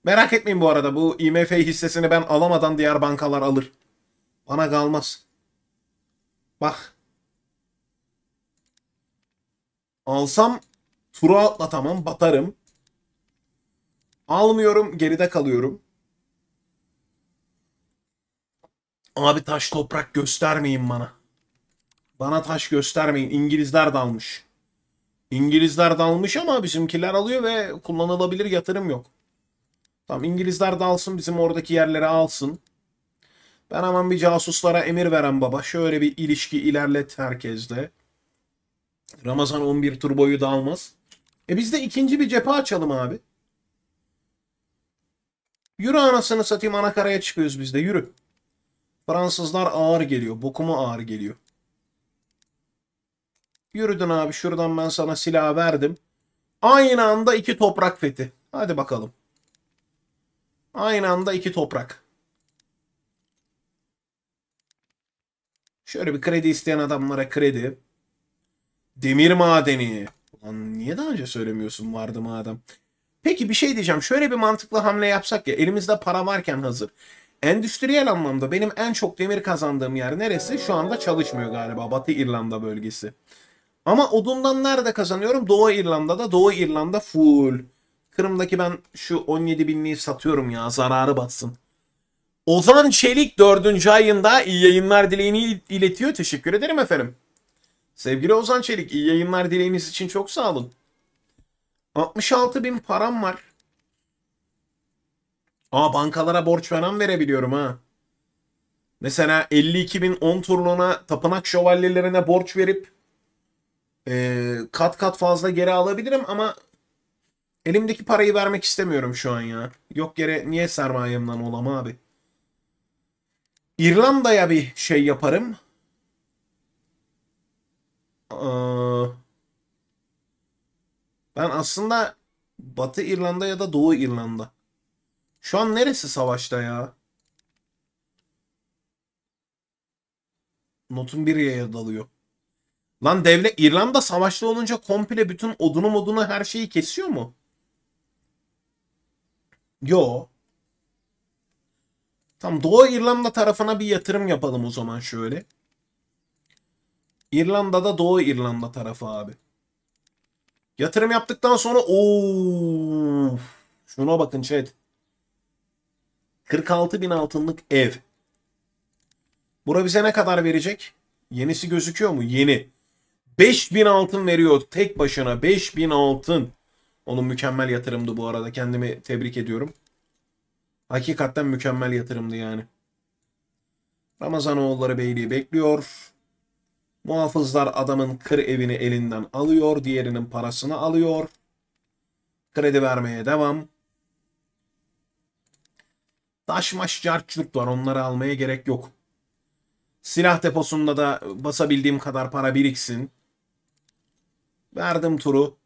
A: Merak etmeyin bu arada bu IMF hissesini ben alamadan diğer bankalar alır. Bana kalmaz. Bak. Alsam turu atlatamam batarım. Almıyorum geride kalıyorum. Abi taş toprak göstermeyin bana. Bana taş göstermeyin. İngilizler dalmış. İngilizler dalmış ama bizimkiler alıyor ve kullanılabilir yatırım yok. Tamam İngilizler dalsın bizim oradaki yerlere alsın. Ben hemen bir casuslara emir veren baba. Şöyle bir ilişki ilerlet herkesle. Ramazan 11 tur boyu dalmaz. E biz de ikinci bir cephe açalım abi. Yürü anasını satayım anakaraya çıkıyoruz biz de yürü. Fransızlar ağır geliyor. Bokuma ağır geliyor. Yürüdün abi şuradan ben sana silah verdim. Aynı anda iki toprak fethi. Hadi bakalım. Aynı anda iki toprak. Şöyle bir kredi isteyen adamlara kredi. Demir madeni. Lan niye daha önce söylemiyorsun vardı madem. Peki bir şey diyeceğim. Şöyle bir mantıklı hamle yapsak ya. Elimizde para varken hazır. Endüstriyel anlamda benim en çok demir kazandığım yer neresi? Şu anda çalışmıyor galiba. Batı İrlanda bölgesi. Ama odundan nerede kazanıyorum? Doğu İrlanda'da. Doğu İrlanda full. Kırım'daki ben şu 17 binliği satıyorum ya. Zararı batsın. Ozan Çelik 4. ayında iyi yayınlar dileğini iletiyor. Teşekkür ederim efendim. Sevgili Ozan Çelik iyi yayınlar dileğiniz için çok sağ olun. 66 bin param var. Aa bankalara borç falan verebiliyorum ha. Mesela 52 bin 10 turluğuna tapınak şövalyelerine borç verip e, kat kat fazla geri alabilirim ama elimdeki parayı vermek istemiyorum şu an ya. Yok yere niye sermayemden olam abi. İrlanda'ya bir şey yaparım. Ee, ben aslında Batı İrlanda ya da Doğu İrlanda. Şu an neresi savaşta ya? Notun biriye dalıyor. Lan devlet İrlanda savaşta olunca komple bütün odunu modunu her şeyi kesiyor mu? Yo. Tam Doğu İrlanda tarafına bir yatırım yapalım o zaman şöyle. İrlanda'da Doğu İrlanda tarafı abi. Yatırım yaptıktan sonra o şuna bakın chat. 46 bin altınlık ev. Bura bize ne kadar verecek? Yenisi gözüküyor mu? Yeni. 5000 altın veriyor tek başına 5000 altın. Onun mükemmel yatırımdı bu arada. Kendimi tebrik ediyorum. Hakikaten mükemmel yatırımdı yani. Ramazanoğulları Beyliği bekliyor. Muhafızlar adamın kır evini elinden alıyor. Diğerinin parasını alıyor. Kredi vermeye devam. Taş maş var. Onları almaya gerek yok. Silah deposunda da basabildiğim kadar para biriksin. Verdim turu.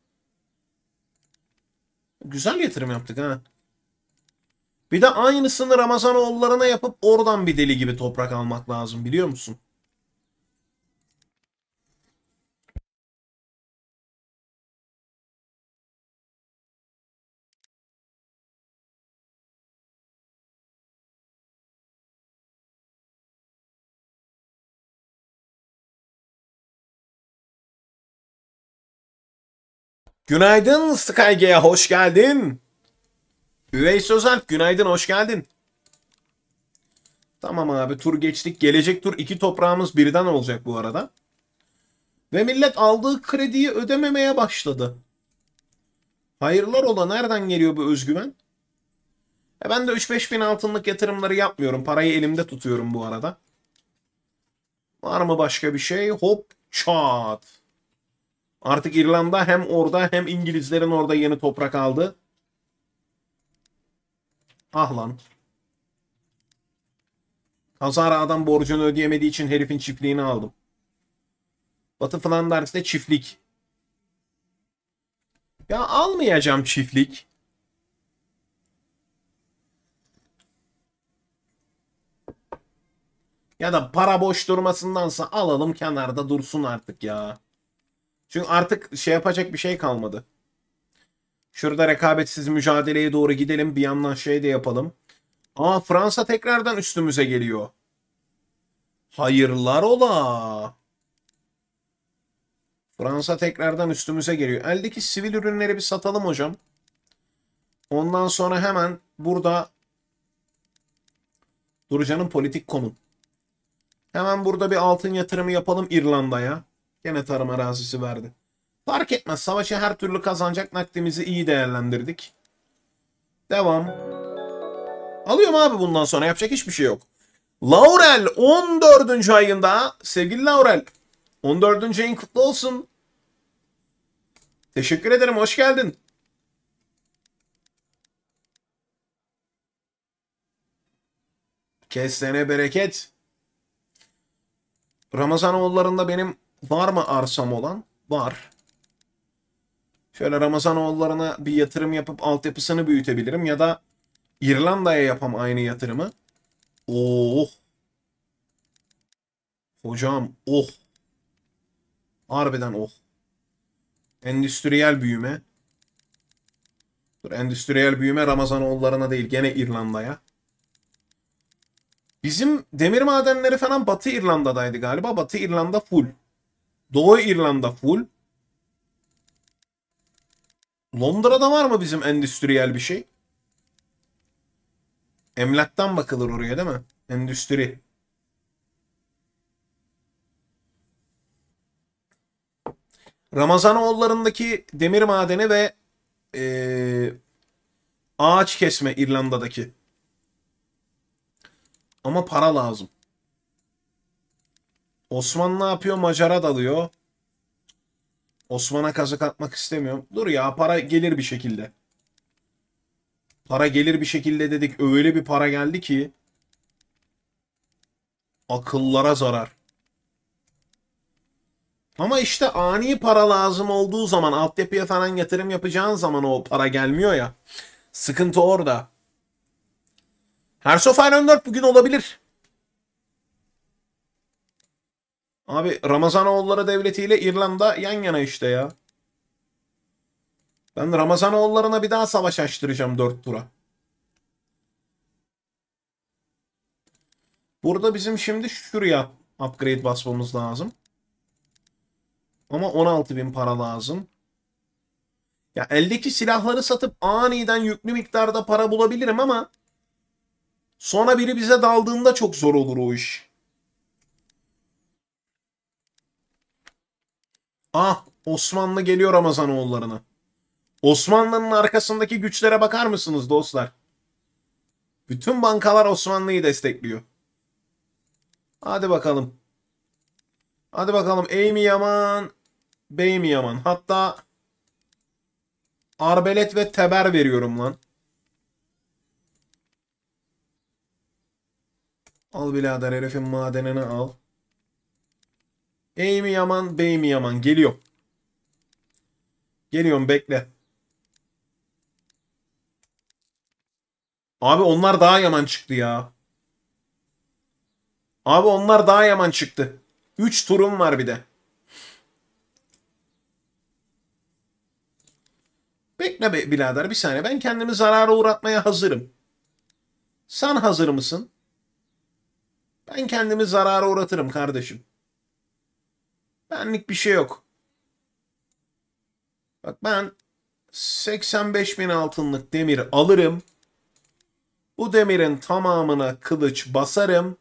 A: Güzel yatırım yaptık ha. Bir de aynısını Ramazanoğullarına yapıp oradan bir deli gibi toprak almak lazım biliyor musun? Günaydın SkyG'ye hoş geldin. Üvey Özalp günaydın hoş geldin. Tamam abi tur geçtik. Gelecek tur iki toprağımız birden olacak bu arada. Ve millet aldığı krediyi ödememeye başladı. Hayırlar ola nereden geliyor bu özgüven? E ben de 3-5 bin altınlık yatırımları yapmıyorum. Parayı elimde tutuyorum bu arada. Var mı başka bir şey? Hop çat. Artık İrlanda hem orada hem İngilizlerin orada yeni toprak aldı. Ah lan. Kazara adam borcunu ödeyemediği için herifin çiftliğini aldım. Batı Flanders'te çiftlik. Ya almayacağım çiftlik. Ya da para boş durmasındansa alalım kenarda dursun artık ya. Çünkü artık şey yapacak bir şey kalmadı. Şurada rekabetsiz mücadeleye doğru gidelim. Bir yandan şey de yapalım. Aa Fransa tekrardan üstümüze geliyor. Hayırlar ola. Fransa tekrardan üstümüze geliyor. Eldeki sivil ürünleri bir satalım hocam. Ondan sonra hemen burada Durucan'ın politik konu. Hemen burada bir altın yatırımı yapalım İrlanda'ya. Yine tarım arazisi verdi. Fark etmez. Savaşı her türlü kazanacak nakdimizi iyi değerlendirdik. Devam. Alıyorum abi bundan sonra. Yapacak hiçbir şey yok. Laurel 14. ayında. Sevgili Laurel. 14. ayın kutlu olsun. Teşekkür ederim. Hoş geldin. Kestene bereket. Ramazan Ramazanoğullarında benim Var mı arsam olan? Var. Şöyle Ramazanoğullarına bir yatırım yapıp altyapısını büyütebilirim. Ya da İrlanda'ya yapam aynı yatırımı. Oh. Hocam oh. Harbiden oh. Endüstriyel büyüme. Dur endüstriyel büyüme Ramazanoğullarına değil gene İrlanda'ya. Bizim demir madenleri falan Batı İrlanda'daydı galiba. Batı İrlanda full. Doğu İrlanda full. Londra'da var mı bizim endüstriyel bir şey? Emlaktan bakılır oraya değil mi? Endüstri. Ramazanoğulları'ndaki demir madeni ve e, ağaç kesme İrlanda'daki. Ama para lazım. Osman ne yapıyor? Macara dalıyor. Osman'a kazık atmak istemiyorum. Dur ya para gelir bir şekilde. Para gelir bir şekilde dedik. Öyle bir para geldi ki. Akıllara zarar. Ama işte ani para lazım olduğu zaman altyapıya falan yatırım yapacağın zaman o para gelmiyor ya. Sıkıntı orada. Her Sofa 14 bugün olabilir. Abi Ramazanoğulları Devleti ile İrlanda yan yana işte ya. Ben Ramazanoğullarına bir daha savaş açtıracağım 4 tura. Burada bizim şimdi şuraya upgrade basmamız lazım. Ama 16 bin para lazım. Ya eldeki silahları satıp aniden yüklü miktarda para bulabilirim ama sonra biri bize daldığında çok zor olur o iş. Ah Osmanlı geliyor Ramazan oğullarına. Osmanlı'nın arkasındaki güçlere bakar mısınız dostlar? Bütün bankalar Osmanlı'yı destekliyor. Hadi bakalım. Hadi bakalım ey mi yaman, bey mi yaman. Hatta arbelet ve teber veriyorum lan. Al birader herifin madenini al. E mi Yaman, B mi Yaman? Geliyor. Geliyorum bekle. Abi onlar daha yaman çıktı ya. Abi onlar daha yaman çıktı. 3 turum var bir de. Bekle be, birader bir saniye. Ben kendimi zarara uğratmaya hazırım. Sen hazır mısın? Ben kendimi zarara uğratırım kardeşim. Benlik bir şey yok. Bak ben 85 bin altınlık demir alırım. Bu demirin tamamına kılıç basarım.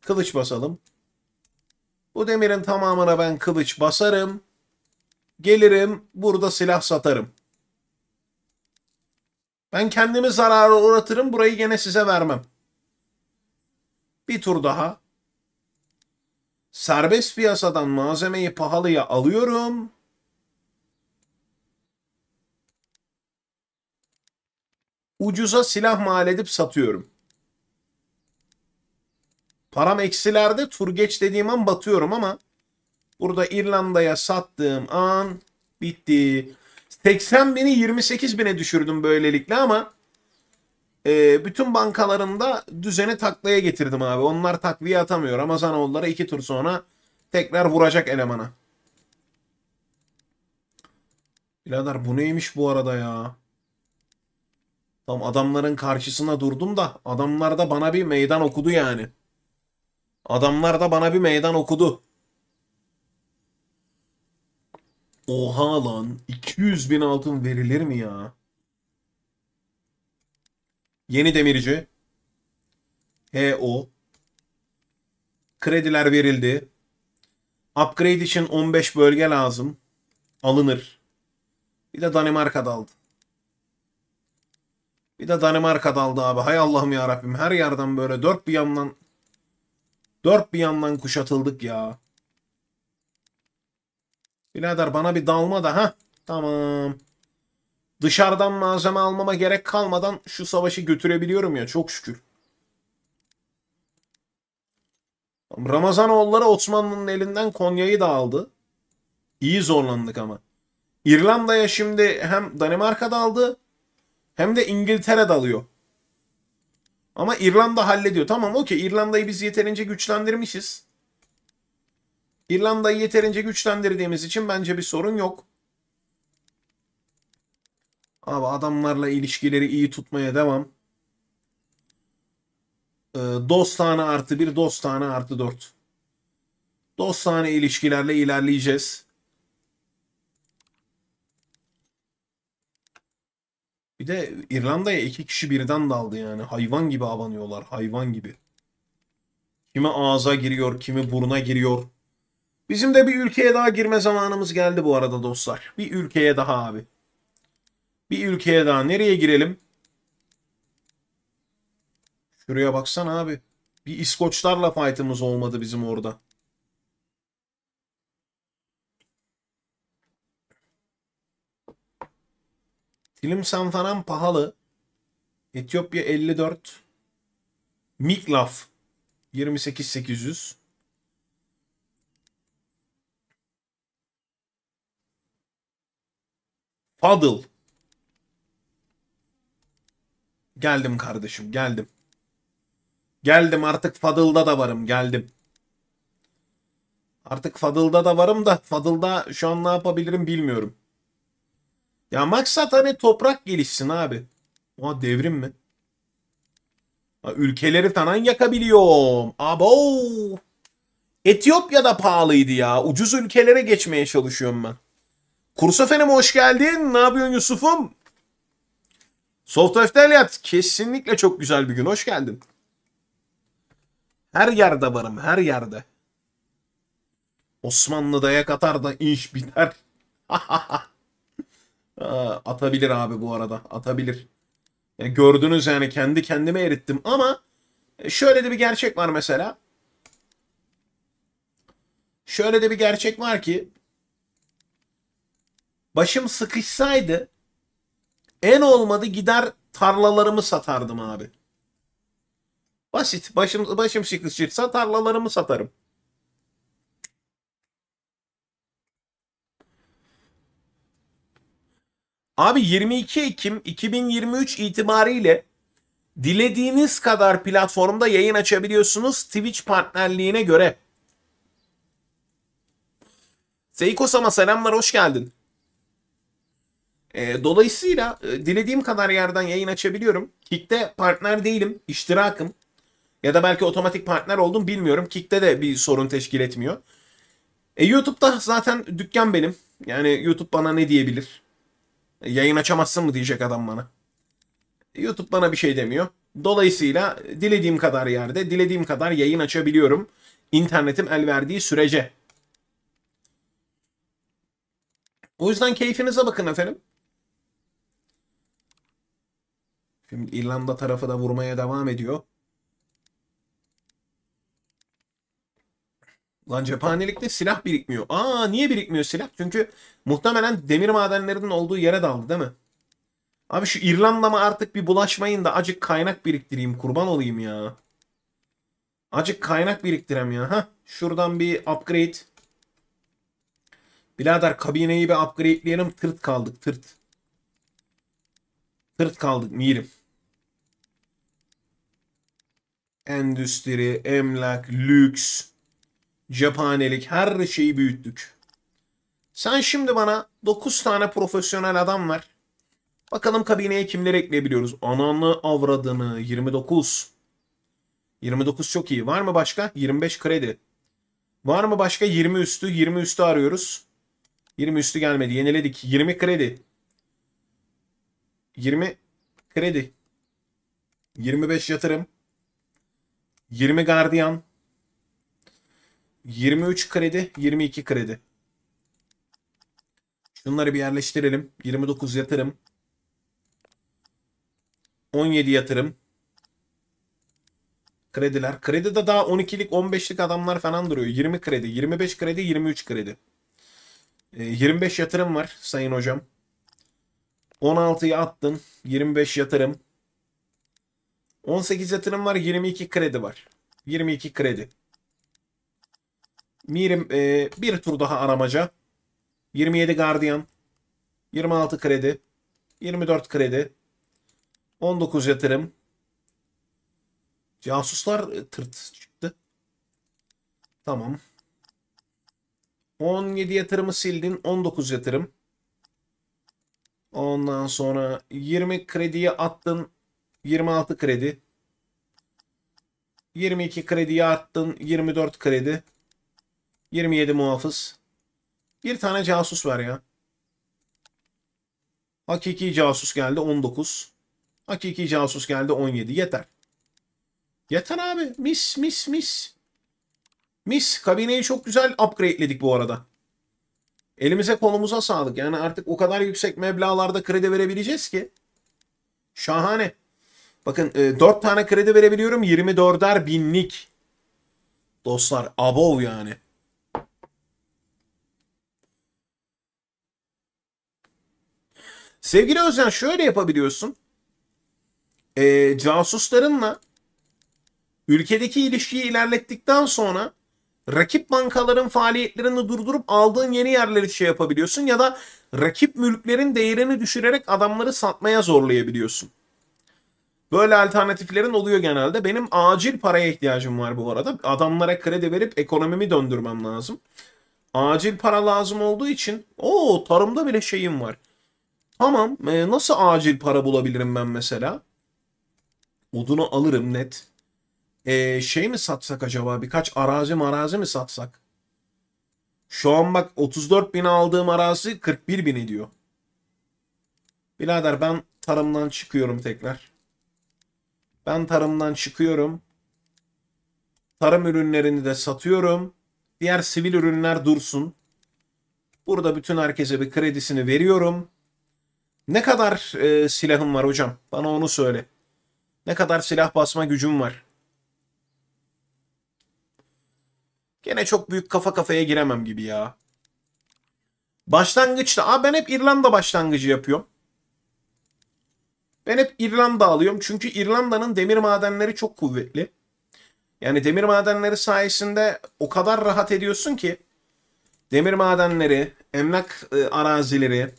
A: Kılıç basalım. Bu demirin tamamına ben kılıç basarım. Gelirim burada silah satarım. Ben kendimi zarara uğratırım burayı gene size vermem. Bir tur daha serbest piyasadan malzemeyi pahalıya alıyorum. Ucuza silah mal edip satıyorum. Param eksilerde tur geç dediğim an batıyorum ama burada İrlanda'ya sattığım an bitti. 80 bini 28 bine düşürdüm böylelikle ama e, bütün bankalarında düzeni taklaya getirdim abi. Onlar takviye atamıyor. Ramazanoğulları iki tur sonra tekrar vuracak elemana. Birader bu neymiş bu arada ya? Tam adamların karşısına durdum da adamlar da bana bir meydan okudu yani. Adamlar da bana bir meydan okudu. Oha lan 200 bin altın verilir mi ya? Yeni demirci. HO. Krediler verildi. Upgrade için 15 bölge lazım. Alınır. Bir de Danimarka daldı. Bir de Danimarka daldı abi. Hay Allah'ım ya Her yerden böyle dört bir yandan dört bir yandan kuşatıldık ya. Birader bana bir dalma da ha. Tamam. Dışarıdan malzeme almama gerek kalmadan şu savaşı götürebiliyorum ya çok şükür. Ramazan Ramazanoğulları Osmanlı'nın elinden Konya'yı da aldı. İyi zorlandık ama. İrlanda'ya şimdi hem Danimarka daldı hem de İngiltere dalıyor. Ama İrlanda hallediyor. Tamam okey İrlanda'yı biz yeterince güçlendirmişiz. İrlanda'yı yeterince güçlendirdiğimiz için bence bir sorun yok. Abi adamlarla ilişkileri iyi tutmaya devam. E, dostane artı bir, dostane artı dört. Dostane ilişkilerle ilerleyeceğiz. Bir de İrlanda'ya iki kişi birden daldı yani. Hayvan gibi abanıyorlar. Hayvan gibi. Kimi ağza giriyor, kimi buruna giriyor. Bizim de bir ülkeye daha girme zamanımız geldi bu arada dostlar. Bir ülkeye daha abi. Bir ülkeye daha nereye girelim? Şuraya baksana abi. Bir İskoçlarla fight'ımız olmadı bizim orada. Tilim Santanan pahalı. Etiyopya 54. Miklaf 28800. Fadıl Geldim kardeşim geldim. Geldim artık Fadıl'da da varım geldim. Artık Fadıl'da da varım da Fadıl'da şu an ne yapabilirim bilmiyorum. Ya maksat hani toprak gelişsin abi. o devrim mi? Ha, ülkeleri falan yakabiliyorum. Abo. Etiyopya'da pahalıydı ya. Ucuz ülkelere geçmeye çalışıyorum ben. Kurs efendim hoş geldin. Ne yapıyorsun Yusuf'um? Soft Efteliyat kesinlikle çok güzel bir gün. Hoş geldin. Her yerde varım her yerde. Osmanlı yak atar da inş biter. Atabilir abi bu arada. Atabilir. Yani gördünüz yani kendi kendime erittim ama e, şöyle de bir gerçek var mesela. Şöyle de bir gerçek var ki başım sıkışsaydı en olmadı gider tarlalarımı satardım abi. Basit. Başım, başım sıkışırsa tarlalarımı satarım. Abi 22 Ekim 2023 itibariyle dilediğiniz kadar platformda yayın açabiliyorsunuz Twitch partnerliğine göre. Seiko sama selamlar hoş geldin. E, dolayısıyla e, dilediğim kadar yerden yayın açabiliyorum. Kick'te partner değilim, iştirakım. Ya da belki otomatik partner oldum bilmiyorum. Kick'te de bir sorun teşkil etmiyor. E, YouTube'da zaten dükkan benim. Yani YouTube bana ne diyebilir? E, yayın açamazsın mı diyecek adam bana. E, YouTube bana bir şey demiyor. Dolayısıyla e, dilediğim kadar yerde, dilediğim kadar yayın açabiliyorum. İnternetim el verdiği sürece. O yüzden keyfinize bakın efendim. İrlanda tarafı da vurmaya devam ediyor. Lan cephanelikte silah birikmiyor. Aa niye birikmiyor silah? Çünkü muhtemelen demir madenlerinin olduğu yere daldı değil mi? Abi şu İrlanda'ma artık bir bulaşmayın da acık kaynak biriktireyim kurban olayım ya. Acık kaynak biriktirem ya. Heh, şuradan bir upgrade. Birader kabineyi bir upgrade'leyelim. Tırt kaldık tırt. Tırt kaldık mirim endüstri, emlak, lüks, cephanelik her şeyi büyüttük. Sen şimdi bana 9 tane profesyonel adam ver. Bakalım kabineye kimleri ekleyebiliyoruz. Ananı avradını 29. 29 çok iyi. Var mı başka? 25 kredi. Var mı başka? 20 üstü. 20 üstü arıyoruz. 20 üstü gelmedi. Yeniledik. 20 kredi. 20 kredi. 25 yatırım. 20 gardiyan. 23 kredi, 22 kredi. Şunları bir yerleştirelim. 29 yatırım. 17 yatırım. Krediler. Kredide daha 12'lik 15'lik adamlar falan duruyor. 20 kredi, 25 kredi, 23 kredi. 25 ee, yatırım var sayın hocam. 16'yı attın. 25 yatırım. 18 yatırım var 22 kredi var. 22 kredi. Mirim e, bir tur daha aramaca. 27 gardiyan. 26 kredi. 24 kredi. 19 yatırım. Casuslar e, tırt çıktı. Tamam. 17 yatırımı sildin. 19 yatırım. Ondan sonra 20 krediye attın. 26 kredi. 22 krediyi arttın. 24 kredi. 27 muhafız. Bir tane casus var ya. Hakiki casus geldi 19. Hakiki casus geldi 17. Yeter. Yeter abi. Mis mis mis. Mis. Kabineyi çok güzel upgrade'ledik bu arada. Elimize kolumuza sağlık. Yani artık o kadar yüksek meblalarda kredi verebileceğiz ki. Şahane. Bakın e, 4 tane kredi verebiliyorum. 24'er binlik. Dostlar abov yani. Sevgili Özcan şöyle yapabiliyorsun. E, casuslarınla ülkedeki ilişkiyi ilerlettikten sonra rakip bankaların faaliyetlerini durdurup aldığın yeni yerleri şey yapabiliyorsun ya da rakip mülklerin değerini düşürerek adamları satmaya zorlayabiliyorsun. Böyle alternatiflerin oluyor genelde. Benim acil paraya ihtiyacım var bu arada. Adamlara kredi verip ekonomimi döndürmem lazım. Acil para lazım olduğu için o tarımda bile şeyim var. Tamam e, nasıl acil para bulabilirim ben mesela? Odunu alırım net. E, şey mi satsak acaba birkaç arazi marazi mi satsak? Şu an bak 34 bin aldığım arazi 41 bin ediyor. Birader ben tarımdan çıkıyorum tekrar. Ben tarımdan çıkıyorum. Tarım ürünlerini de satıyorum. Diğer sivil ürünler dursun. Burada bütün herkese bir kredisini veriyorum. Ne kadar e, silahım var hocam? Bana onu söyle. Ne kadar silah basma gücüm var? Gene çok büyük kafa kafaya giremem gibi ya. Başlangıçta. Aa ben hep İrlanda başlangıcı yapıyorum. Ben hep İrlanda alıyorum. Çünkü İrlanda'nın demir madenleri çok kuvvetli. Yani demir madenleri sayesinde o kadar rahat ediyorsun ki demir madenleri, emlak e, arazileri,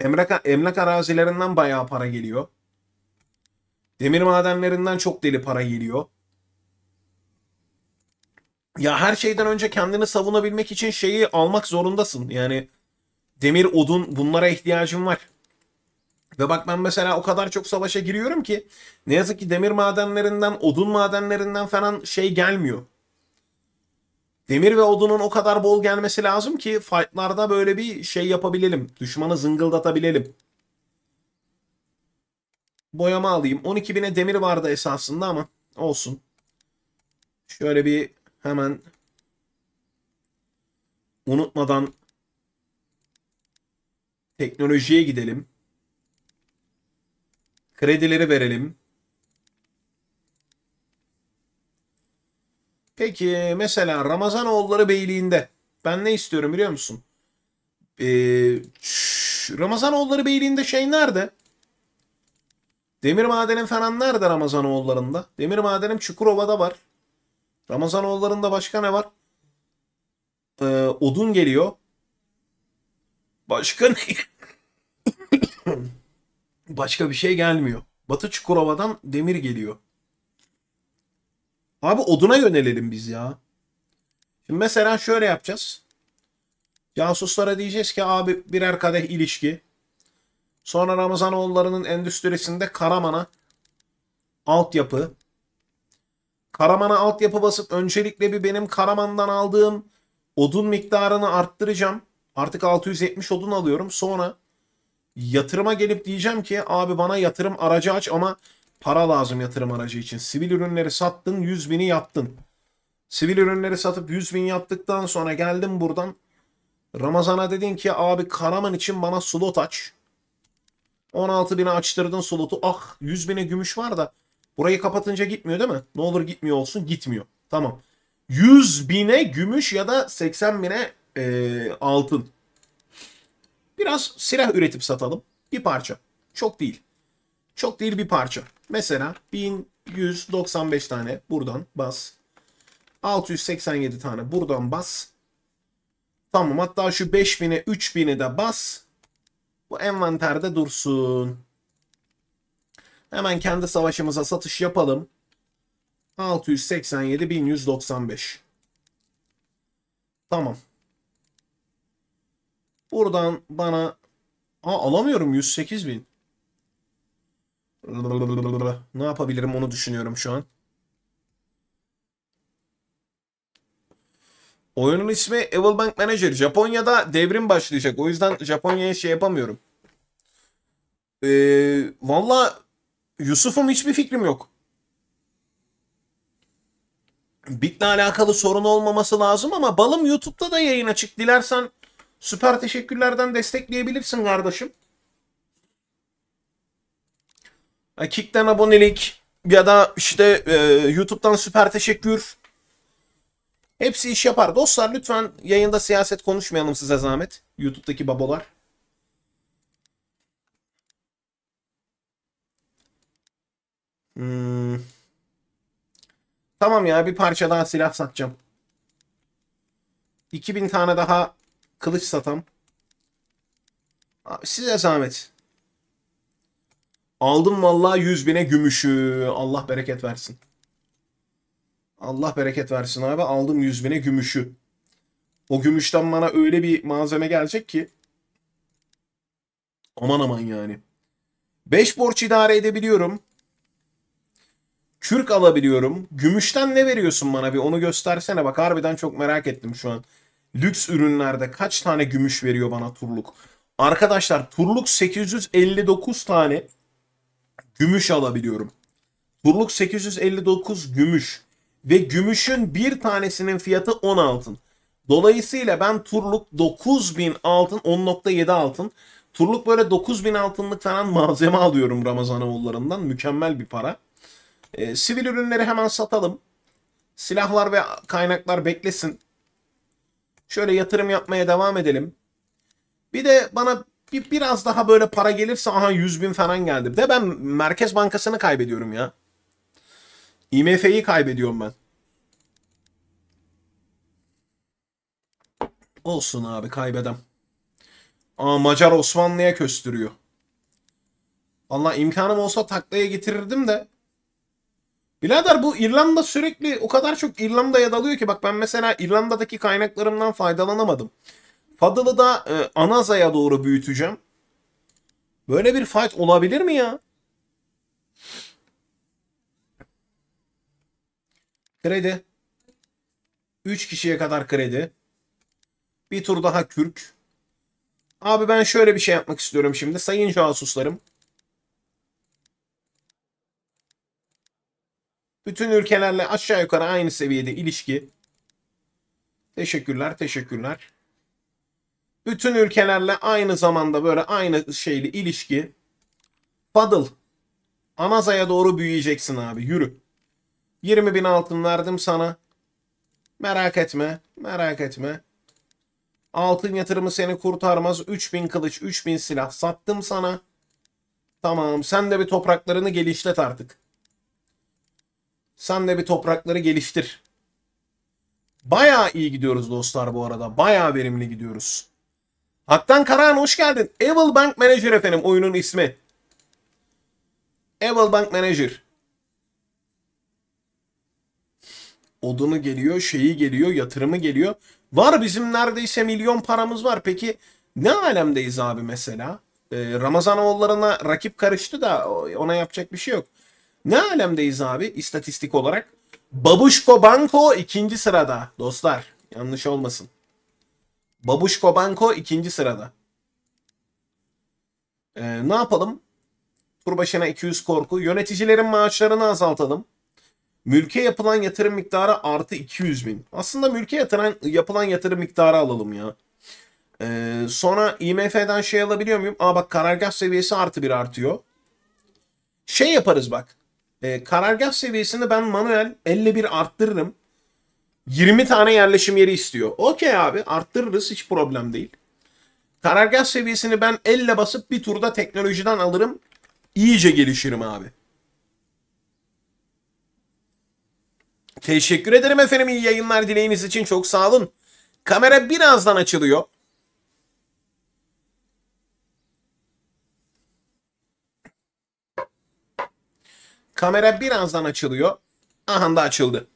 A: emlak, emlak arazilerinden bayağı para geliyor. Demir madenlerinden çok deli para geliyor. Ya her şeyden önce kendini savunabilmek için şeyi almak zorundasın. Yani demir, odun bunlara ihtiyacın var. Ve bak ben mesela o kadar çok savaşa giriyorum ki ne yazık ki demir madenlerinden, odun madenlerinden falan şey gelmiyor. Demir ve odunun o kadar bol gelmesi lazım ki fightlarda böyle bir şey yapabilelim. Düşmanı zıngıldatabilelim. Boyama alayım. 12.000'e demir vardı esasında ama olsun. Şöyle bir hemen unutmadan teknolojiye gidelim. Kredileri verelim. Peki mesela Ramazan oğulları Beyliği'nde ben ne istiyorum biliyor musun? Ee, şş, Ramazanoğulları Beyliği'nde şey nerede? Demir madenim falan nerede Ramazan oğullarında? Demir madenim Çukurova'da var. Ramazan oğullarında başka ne var? Ee, odun geliyor. Başka ne? Başka bir şey gelmiyor. Batı Çukurova'dan demir geliyor. Abi oduna yönelelim biz ya. Şimdi mesela şöyle yapacağız. Casuslara diyeceğiz ki abi birer kadeh ilişki. Sonra Ramazanoğulları'nın endüstrisinde Karaman'a altyapı. Karaman'a altyapı basıp öncelikle bir benim Karaman'dan aldığım odun miktarını arttıracağım. Artık 670 odun alıyorum. Sonra yatırıma gelip diyeceğim ki abi bana yatırım aracı aç ama para lazım yatırım aracı için. Sivil ürünleri sattın 100 bini yaptın. Sivil ürünleri satıp 100 bin yaptıktan sonra geldim buradan Ramazan'a dedin ki abi Karaman için bana slot aç. 16 bini açtırdın slotu. Ah 100 bine gümüş var da burayı kapatınca gitmiyor değil mi? Ne olur gitmiyor olsun gitmiyor. Tamam. 100 bine gümüş ya da 80 bine e, altın. Biraz silah üretip satalım. Bir parça. Çok değil. Çok değil bir parça. Mesela 1195 tane buradan bas. 687 tane buradan bas. Tamam hatta şu 5000'e 3000'e de bas. Bu envanterde dursun. Hemen kendi savaşımıza satış yapalım. 687 1195. Tamam. Buradan bana... Aa, alamıyorum 108 bin. Ne yapabilirim onu düşünüyorum şu an. Oyunun ismi Evil Bank Manager. Japonya'da devrim başlayacak. O yüzden Japonya'ya şey yapamıyorum. Ee, Valla Yusuf'um hiçbir fikrim yok. Bit'le alakalı sorun olmaması lazım ama balım YouTube'da da yayın açık. Dilersen Süper teşekkürlerden destekleyebilirsin kardeşim. E, Kick'ten abonelik ya da işte e, YouTube'dan süper teşekkür. Hepsi iş yapar. Dostlar lütfen yayında siyaset konuşmayalım size zahmet. YouTube'daki babalar. Hmm. Tamam ya bir parça daha silah satacağım. 2000 tane daha Kılıç satam. Abi size zahmet. Aldım vallahi 100 bine gümüşü. Allah bereket versin. Allah bereket versin abi. Aldım 100 bine gümüşü. O gümüşten bana öyle bir malzeme gelecek ki. Aman aman yani. 5 borç idare edebiliyorum. Kürk alabiliyorum. Gümüşten ne veriyorsun bana bir onu göstersene. Bak harbiden çok merak ettim şu an lüks ürünlerde kaç tane gümüş veriyor bana turluk? Arkadaşlar turluk 859 tane gümüş alabiliyorum. Turluk 859 gümüş ve gümüşün bir tanesinin fiyatı 10 altın. Dolayısıyla ben turluk 9000 altın 10.7 altın turluk böyle 9000 altınlık falan malzeme alıyorum Ramazan avullarından. Mükemmel bir para. E, sivil ürünleri hemen satalım. Silahlar ve kaynaklar beklesin. Şöyle yatırım yapmaya devam edelim. Bir de bana bir, biraz daha böyle para gelirse aha 100 bin falan geldi. Bir de ben Merkez Bankası'nı kaybediyorum ya. IMF'yi kaybediyorum ben. Olsun abi kaybedem. Aa Macar Osmanlı'ya köstürüyor. Valla imkanım olsa taklaya getirirdim de Birader bu İrlanda sürekli o kadar çok İrlanda'ya dalıyor ki bak ben mesela İrlanda'daki kaynaklarımdan faydalanamadım. Fadıl'ı da e, Anaza'ya doğru büyüteceğim. Böyle bir fight olabilir mi ya? Kredi. 3 kişiye kadar kredi. Bir tur daha kürk. Abi ben şöyle bir şey yapmak istiyorum şimdi. Sayın casuslarım. Bütün ülkelerle aşağı yukarı aynı seviyede ilişki. Teşekkürler, teşekkürler. Bütün ülkelerle aynı zamanda böyle aynı şeyli ilişki. Fadıl. Anaza'ya doğru büyüyeceksin abi yürü. 20 bin altın verdim sana. Merak etme, merak etme. Altın yatırımı seni kurtarmaz. 3000 kılıç, 3000 silah sattım sana. Tamam sen de bir topraklarını gelişlet artık. Sen de bir toprakları geliştir. Baya iyi gidiyoruz dostlar bu arada. Baya verimli gidiyoruz. Haktan Karahan hoş geldin. Evil Bank Manager efendim oyunun ismi. Evil Bank Manager. Odunu geliyor, şeyi geliyor, yatırımı geliyor. Var bizim neredeyse milyon paramız var. Peki ne alemdeyiz abi mesela? Ee, Ramazanoğullarına rakip karıştı da ona yapacak bir şey yok. Ne alemdeyiz abi istatistik olarak? Babushko Banko ikinci sırada dostlar. Yanlış olmasın. Babushko Banko ikinci sırada. Ee, ne yapalım? Tur başına 200 korku. Yöneticilerin maaşlarını azaltalım. Mülke yapılan yatırım miktarı artı 200 bin. Aslında mülke yatıran, yapılan yatırım miktarı alalım ya. Ee, sonra IMF'den şey alabiliyor muyum? Aa bak karargah seviyesi artı bir artıyor. Şey yaparız bak. E, karargah seviyesini ben manuel elle bir arttırırım. 20 tane yerleşim yeri istiyor. Okey abi arttırırız hiç problem değil. Karargah seviyesini ben elle basıp bir turda teknolojiden alırım. İyice gelişirim abi. Teşekkür ederim efendim iyi yayınlar dileğiniz için çok sağ olun. Kamera birazdan açılıyor. Kamera birazdan açılıyor. Aha da açıldı.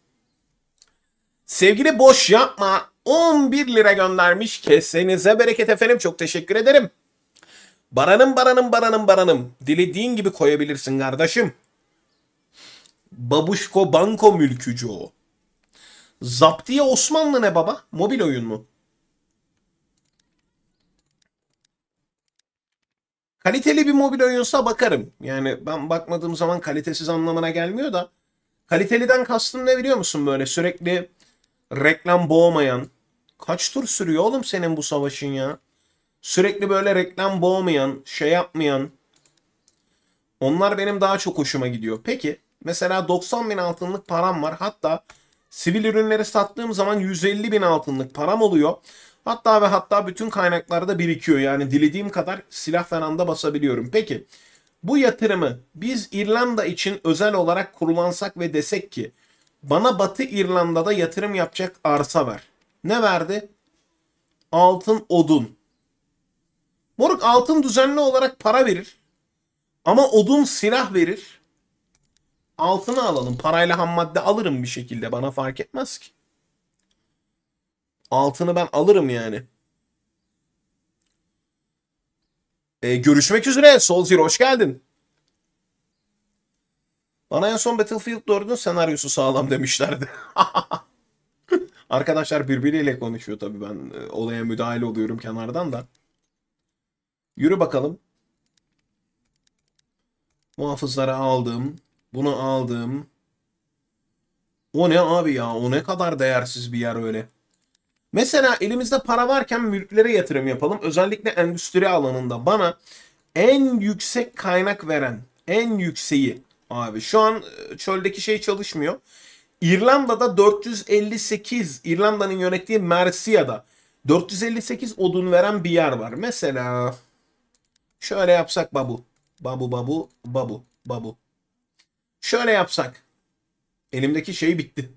A: Sevgili boş yapma 11 lira göndermiş. Kesenize bereket efendim. Çok teşekkür ederim. Baranım baranım baranım baranım. Dilediğin gibi koyabilirsin kardeşim. Babuşko banko mülkücü o. Zaptiye Osmanlı ne baba? Mobil oyun mu? Kaliteli bir mobil oyunsa bakarım. Yani ben bakmadığım zaman kalitesiz anlamına gelmiyor da. Kaliteliden kastım ne biliyor musun böyle sürekli reklam boğmayan. Kaç tur sürüyor oğlum senin bu savaşın ya? Sürekli böyle reklam boğmayan, şey yapmayan. Onlar benim daha çok hoşuma gidiyor. Peki mesela 90 bin altınlık param var. Hatta sivil ürünleri sattığım zaman 150 bin altınlık param oluyor. Hatta ve hatta bütün kaynaklarda birikiyor. Yani dilediğim kadar silah falan basabiliyorum. Peki bu yatırımı biz İrlanda için özel olarak kurulansak ve desek ki bana Batı İrlanda'da yatırım yapacak arsa ver. Ne verdi? Altın odun. Moruk altın düzenli olarak para verir. Ama odun silah verir. Altını alalım. Parayla ham madde alırım bir şekilde. Bana fark etmez ki. Altını ben alırım yani. Ee, görüşmek üzere. Soldier hoş geldin. Bana en son Battlefield 4'ün senaryosu sağlam demişlerdi. Arkadaşlar birbiriyle konuşuyor tabi ben e, olaya müdahale oluyorum kenardan da. Yürü bakalım. Muhafızları aldım. Bunu aldım. O ne abi ya? O ne kadar değersiz bir yer öyle. Mesela elimizde para varken mülklere yatırım yapalım. Özellikle endüstri alanında bana en yüksek kaynak veren, en yükseği abi şu an e, çöldeki şey çalışmıyor. İrlanda'da 458, İrlanda'nın yönettiği Mercia'da 458 odun veren bir yer var. Mesela şöyle yapsak babu, babu, babu, babu, babu. Şöyle yapsak. Elimdeki şey bitti.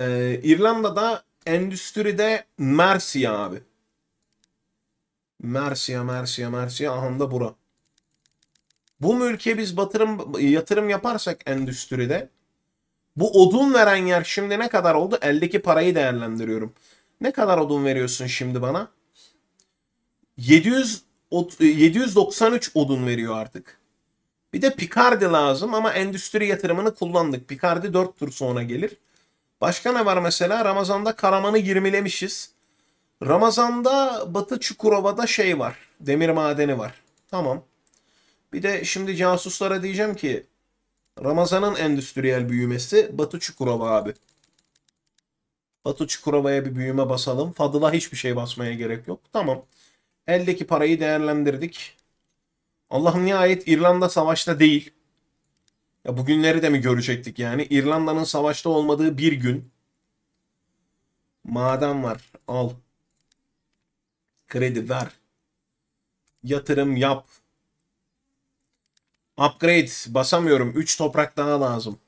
A: Ee, İrlanda'da Endüstride Mersiya abi. Mersiya Mersiya Mersiya Aha da bura. Bu mülke biz batırım, yatırım yaparsak endüstride bu odun veren yer şimdi ne kadar oldu? Eldeki parayı değerlendiriyorum. Ne kadar odun veriyorsun şimdi bana? 700 793 odun veriyor artık. Bir de Picardi lazım ama endüstri yatırımını kullandık. Picardi 4 tur sonra gelir. Başka ne var mesela? Ramazan'da Karaman'ı girmilemişiz. Ramazan'da Batı Çukurova'da şey var. Demir madeni var. Tamam. Bir de şimdi casuslara diyeceğim ki Ramazan'ın endüstriyel büyümesi Batı Çukurova abi. Batı Çukurova'ya bir büyüme basalım. Fadıl'a hiçbir şey basmaya gerek yok. Tamam. Eldeki parayı değerlendirdik. Allah nihayet İrlanda savaşta değil. Ya bugünleri de mi görecektik yani? İrlanda'nın savaşta olmadığı bir gün. Maden var. Al. Kredi ver. Yatırım yap. Upgrade basamıyorum. 3 toprak daha lazım.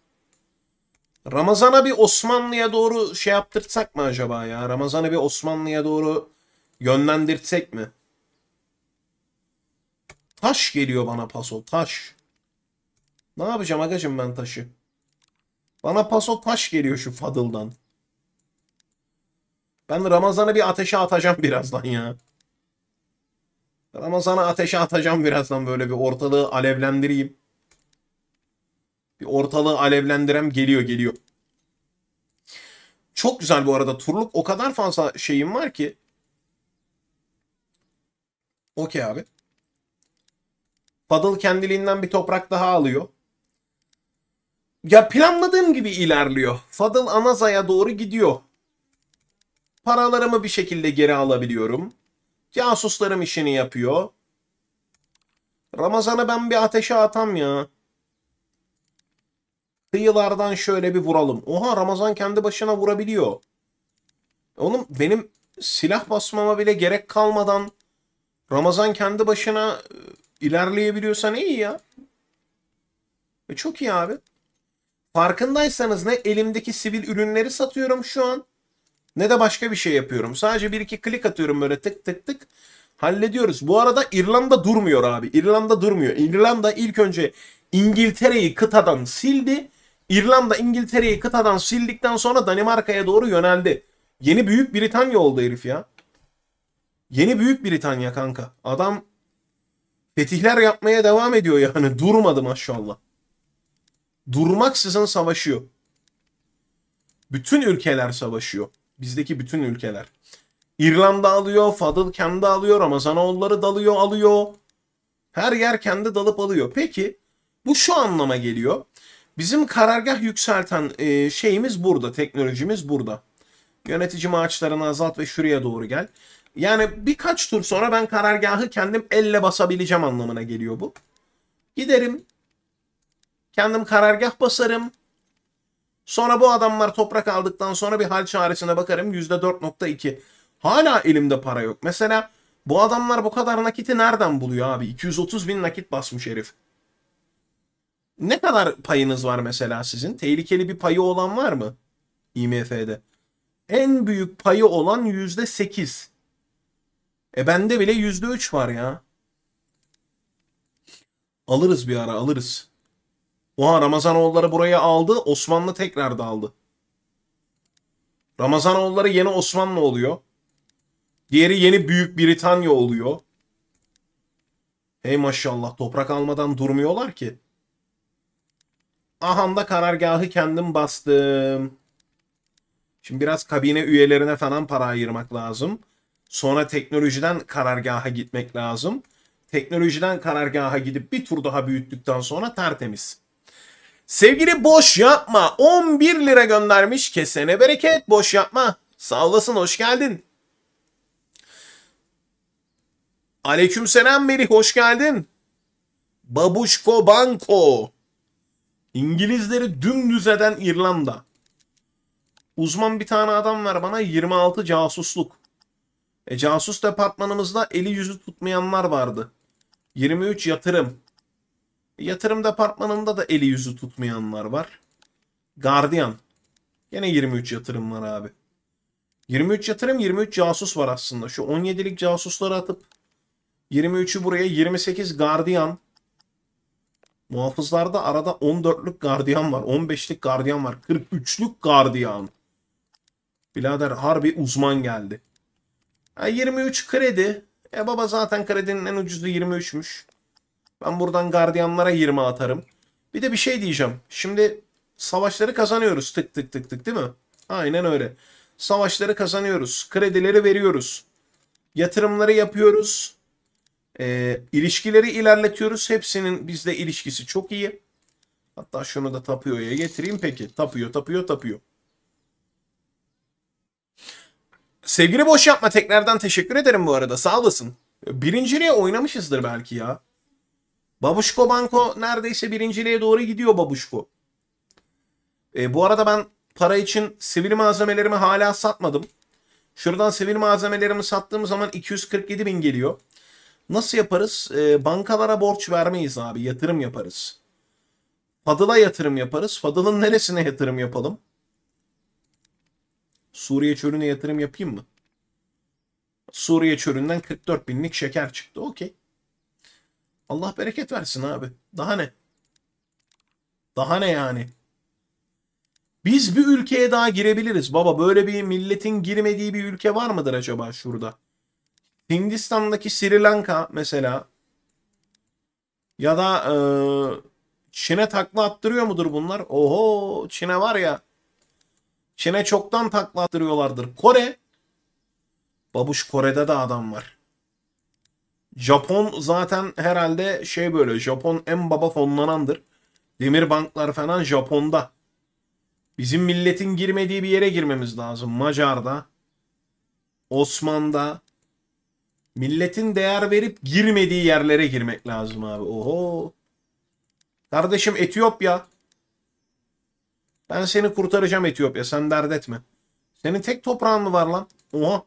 A: Ramazan'a bir Osmanlı'ya doğru şey yaptırsak mı acaba ya? Ramazan'ı bir Osmanlı'ya doğru yönlendirtsek mi? Taş geliyor bana paso. Taş. Ne yapacağım agacım ben taşı? Bana paso taş geliyor şu Fadıl'dan. Ben Ramazan'ı bir ateşe atacağım birazdan ya. Ramazan'ı ateşe atacağım birazdan böyle bir ortalığı alevlendireyim. Bir ortalığı alevlendirem geliyor geliyor. Çok güzel bu arada turluk o kadar fazla şeyim var ki. Okey abi. Fadıl kendiliğinden bir toprak daha alıyor. Ya planladığım gibi ilerliyor. Fadıl Anaza'ya doğru gidiyor. Paralarımı bir şekilde geri alabiliyorum. Casuslarım işini yapıyor. Ramazan'ı ben bir ateşe atam ya. Kıyılardan şöyle bir vuralım. Oha Ramazan kendi başına vurabiliyor. Oğlum benim silah basmama bile gerek kalmadan Ramazan kendi başına e, ilerleyebiliyorsa ne iyi ya. E çok iyi abi. Farkındaysanız ne elimdeki sivil ürünleri satıyorum şu an ne de başka bir şey yapıyorum. Sadece bir iki klik atıyorum böyle tık tık tık hallediyoruz. Bu arada İrlanda durmuyor abi. İrlanda durmuyor. İrlanda ilk önce İngiltere'yi kıtadan sildi. İrlanda İngiltere'yi kıtadan sildikten sonra Danimarka'ya doğru yöneldi. Yeni Büyük Britanya oldu herif ya. Yeni Büyük Britanya kanka. Adam fetihler yapmaya devam ediyor yani. Durmadı maşallah durmaksızın savaşıyor. Bütün ülkeler savaşıyor. Bizdeki bütün ülkeler. İrlanda alıyor, Fadıl kendi alıyor, Ramazanoğulları dalıyor, alıyor. Her yer kendi dalıp alıyor. Peki bu şu anlama geliyor. Bizim karargah yükselten e, şeyimiz burada, teknolojimiz burada. Yönetici maaşlarını azalt ve şuraya doğru gel. Yani birkaç tur sonra ben karargahı kendim elle basabileceğim anlamına geliyor bu. Giderim Kendim karargah basarım. Sonra bu adamlar toprak aldıktan sonra bir hal çaresine bakarım. %4.2. Hala elimde para yok. Mesela bu adamlar bu kadar nakiti nereden buluyor abi? 230 bin nakit basmış herif. Ne kadar payınız var mesela sizin? Tehlikeli bir payı olan var mı? IMF'de. En büyük payı olan yüzde sekiz. E bende bile yüzde üç var ya. Alırız bir ara alırız. Oha Ramazanoğulları buraya aldı. Osmanlı tekrar daldı. Ramazanoğulları yeni Osmanlı oluyor. Diğeri yeni Büyük Britanya oluyor. Hey maşallah toprak almadan durmuyorlar ki. Ahanda karargahı kendim bastım. Şimdi biraz kabine üyelerine falan para ayırmak lazım. Sonra teknolojiden karargaha gitmek lazım. Teknolojiden karargaha gidip bir tur daha büyüttükten sonra tertemiz. Sevgili Boş Yapma 11 lira göndermiş. Kesene bereket Boş Yapma. Sağ olasın hoş geldin. Aleykümselam Melih hoş geldin. Babuşko Banko. İngilizleri dümdüz eden İrlanda. Uzman bir tane adam var bana 26 casusluk. E, casus departmanımızda eli yüzü tutmayanlar vardı. 23 yatırım. Yatırım departmanında da eli yüzü tutmayanlar var. Guardian. yine 23 yatırım var abi. 23 yatırım 23 casus var aslında. Şu 17'lik casusları atıp 23'ü buraya 28 Guardian, Muhafızlarda arada 14'lük Guardian var. 15'lik Guardian var. 43'lük Guardian. Bilader harbi uzman geldi. 23 kredi. E baba zaten kredinin en ucuzu 23'müş. Ben buradan gardiyanlara 20 atarım. Bir de bir şey diyeceğim. Şimdi savaşları kazanıyoruz tık tık tık tık değil mi? Aynen öyle. Savaşları kazanıyoruz. Kredileri veriyoruz. Yatırımları yapıyoruz. E, ilişkileri ilerletiyoruz. Hepsinin bizde ilişkisi çok iyi. Hatta şunu da Tapio'ya getireyim peki. Tapio, Tapio, Tapio. Sevgili Boş Yapma tekrardan teşekkür ederim bu arada. Sağ olasın. Birinciliğe oynamışızdır belki ya. Babuşko Banko neredeyse birinciliğe doğru gidiyor Babuşko. E, bu arada ben para için sivil malzemelerimi hala satmadım. Şuradan sivil malzemelerimi sattığım zaman 247 bin geliyor. Nasıl yaparız? E, bankalara borç vermeyiz abi. Yatırım yaparız. Fadıl'a yatırım yaparız. Fadıl'ın neresine yatırım yapalım? Suriye çölüne yatırım yapayım mı? Suriye çölünden 44 binlik şeker çıktı. Okey. Allah bereket versin abi. Daha ne? Daha ne yani? Biz bir ülkeye daha girebiliriz. Baba böyle bir milletin girmediği bir ülke var mıdır acaba şurada? Hindistan'daki Sri Lanka mesela ya da e, Çin'e takla attırıyor mudur bunlar? Oho Çin'e var ya Çin'e çoktan takla attırıyorlardır. Kore Babuş Kore'de de adam var. Japon zaten herhalde şey böyle Japon en baba fonlanandır. Demir banklar falan Japon'da. Bizim milletin girmediği bir yere girmemiz lazım. Macar'da, Osman'da. Milletin değer verip girmediği yerlere girmek lazım abi. Oho. Kardeşim Etiyopya. Ben seni kurtaracağım Etiyopya. Sen dert etme. Senin tek toprağın mı var lan? Oha.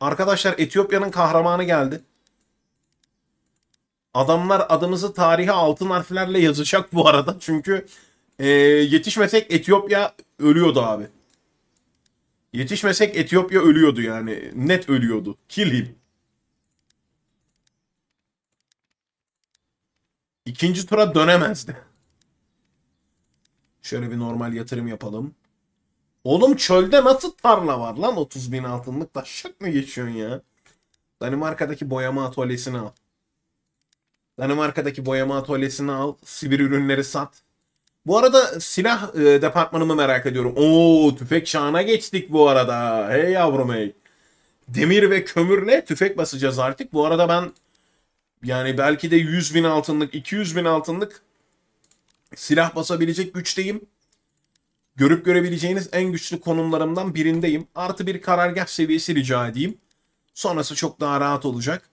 A: Arkadaşlar Etiyopya'nın kahramanı geldi. Adamlar adımızı tarihe altın harflerle yazacak bu arada. Çünkü e, yetişmesek Etiyopya ölüyordu abi. Yetişmesek Etiyopya ölüyordu yani. Net ölüyordu. Kill him. İkinci tura dönemezdi. Şöyle bir normal yatırım yapalım. Oğlum çölde nasıl tarla var lan 30 bin altınlık da taşak mı geçiyorsun ya? Danimarka'daki boyama atölyesini al. Danimarka'daki boyama atölyesini al. Sibir ürünleri sat. Bu arada silah e, departmanımı merak ediyorum. Oo tüfek çağına geçtik bu arada. Hey yavrum hey. Demir ve kömürle tüfek basacağız artık. Bu arada ben yani belki de 100 bin altınlık, 200 bin altınlık silah basabilecek güçteyim. Görüp görebileceğiniz en güçlü konumlarımdan birindeyim. Artı bir karargah seviyesi rica edeyim. Sonrası çok daha rahat olacak.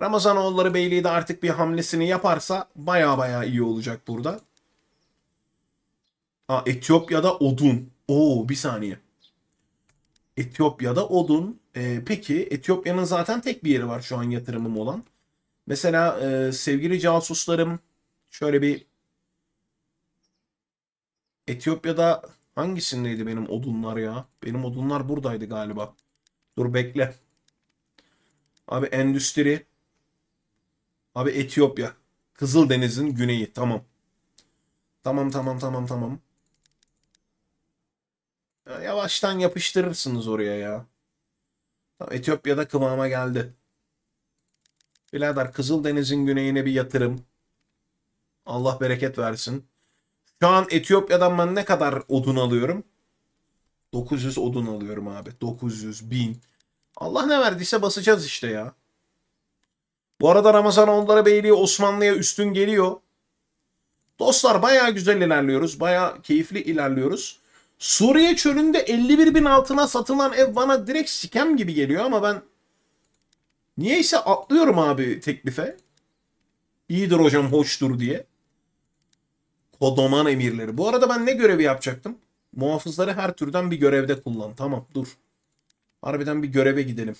A: Ramazanoğulları Beyliği de artık bir hamlesini yaparsa baya baya iyi olacak burada. Aa, Etiyopya'da odun. Oo bir saniye. Etiyopya'da odun. Ee, peki Etiyopya'nın zaten tek bir yeri var şu an yatırımım olan. Mesela e, sevgili casuslarım şöyle bir Etiyopya'da Hangisindeydi benim odunlar ya? Benim odunlar buradaydı galiba. Dur bekle. Abi endüstri. Abi Etiyopya. Kızıldeniz'in güneyi. Tamam. Tamam tamam tamam tamam. Ya yavaştan yapıştırırsınız oraya ya. Tamam, Etiyopya'da kıvama geldi. Birader Kızıldeniz'in güneyine bir yatırım. Allah bereket versin. Şu an Etiyopya'dan ben ne kadar odun alıyorum? 900 odun alıyorum abi. 900, 1000. Allah ne verdiyse basacağız işte ya. Bu arada Ramazan onlara Beyliği Osmanlı'ya üstün geliyor. Dostlar baya güzel ilerliyoruz. baya keyifli ilerliyoruz. Suriye çölünde 51 bin altına satılan ev bana direkt sikem gibi geliyor ama ben niyeyse atlıyorum abi teklife. İyidir hocam hoştur diye. Kodoman emirleri. Bu arada ben ne görevi yapacaktım? Muhafızları her türden bir görevde kullan. Tamam dur. Harbiden bir göreve gidelim.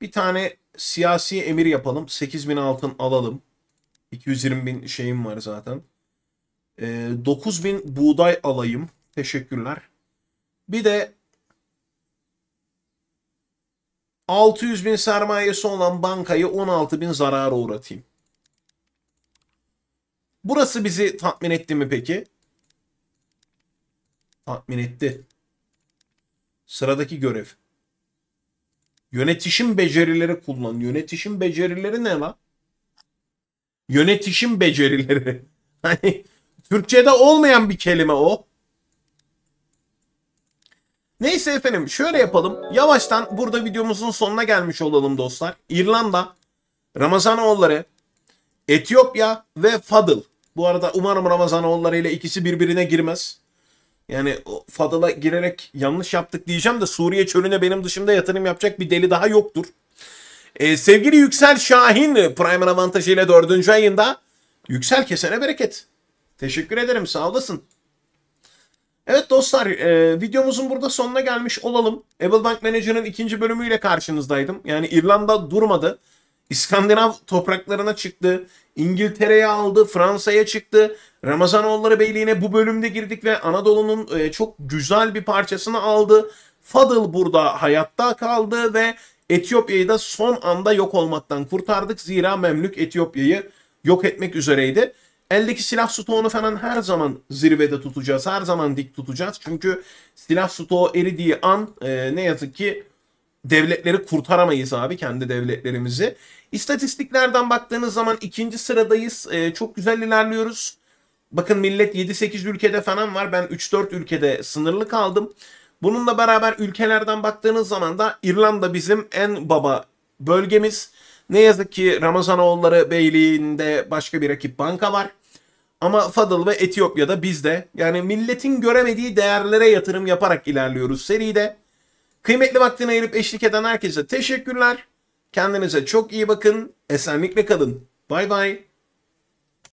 A: Bir tane siyasi emir yapalım. 8000 altın alalım. 220 bin şeyim var zaten. E, ee, 9000 buğday alayım. Teşekkürler. Bir de 600 bin sermayesi olan bankayı 16 bin zarara uğratayım. Burası bizi tatmin etti mi peki? Tatmin etti. Sıradaki görev. Yönetişim becerileri kullan. Yönetişim becerileri ne lan? Yönetişim becerileri. Hani Türkçe'de olmayan bir kelime o. Neyse efendim şöyle yapalım. Yavaştan burada videomuzun sonuna gelmiş olalım dostlar. İrlanda, Ramazanoğulları, Etiyopya ve Fadıl bu arada umarım Ramazanoğulları ile ikisi birbirine girmez. Yani Fadıl'a girerek yanlış yaptık diyeceğim de Suriye çölüne benim dışımda yatırım yapacak bir deli daha yoktur. Ee, sevgili Yüksel Şahin Prime avantajı ile dördüncü ayında Yüksel kesene bereket. Teşekkür ederim sağ olasın. Evet dostlar e, videomuzun burada sonuna gelmiş olalım. Able Bank Manager'ın ikinci bölümüyle karşınızdaydım. Yani İrlanda durmadı. İskandinav topraklarına çıktı. İngiltere'ye aldı, Fransa'ya çıktı. Ramazanoğulları Beyliği'ne bu bölümde girdik ve Anadolu'nun e, çok güzel bir parçasını aldı. Fadıl burada hayatta kaldı ve Etiyopya'yı da son anda yok olmaktan kurtardık. Zira Memlük Etiyopya'yı yok etmek üzereydi. Eldeki silah stoğunu falan her zaman zirvede tutacağız. Her zaman dik tutacağız. Çünkü silah stoğu eridiği an e, ne yazık ki devletleri kurtaramayız abi kendi devletlerimizi. İstatistiklerden baktığınız zaman ikinci sıradayız. E, çok güzel ilerliyoruz. Bakın millet 7-8 ülkede falan var. Ben 3-4 ülkede sınırlı kaldım. Bununla beraber ülkelerden baktığınız zaman da İrlanda bizim en baba bölgemiz. Ne yazık ki Ramazanoğulları Beyliği'nde başka bir rakip banka var. Ama Fadıl ve Etiyopya'da bizde. Yani milletin göremediği değerlere yatırım yaparak ilerliyoruz seride. Kıymetli vaktini ayırıp eşlik eden herkese teşekkürler. Kendinize çok iyi bakın. Esenlikle kalın. Bay bay.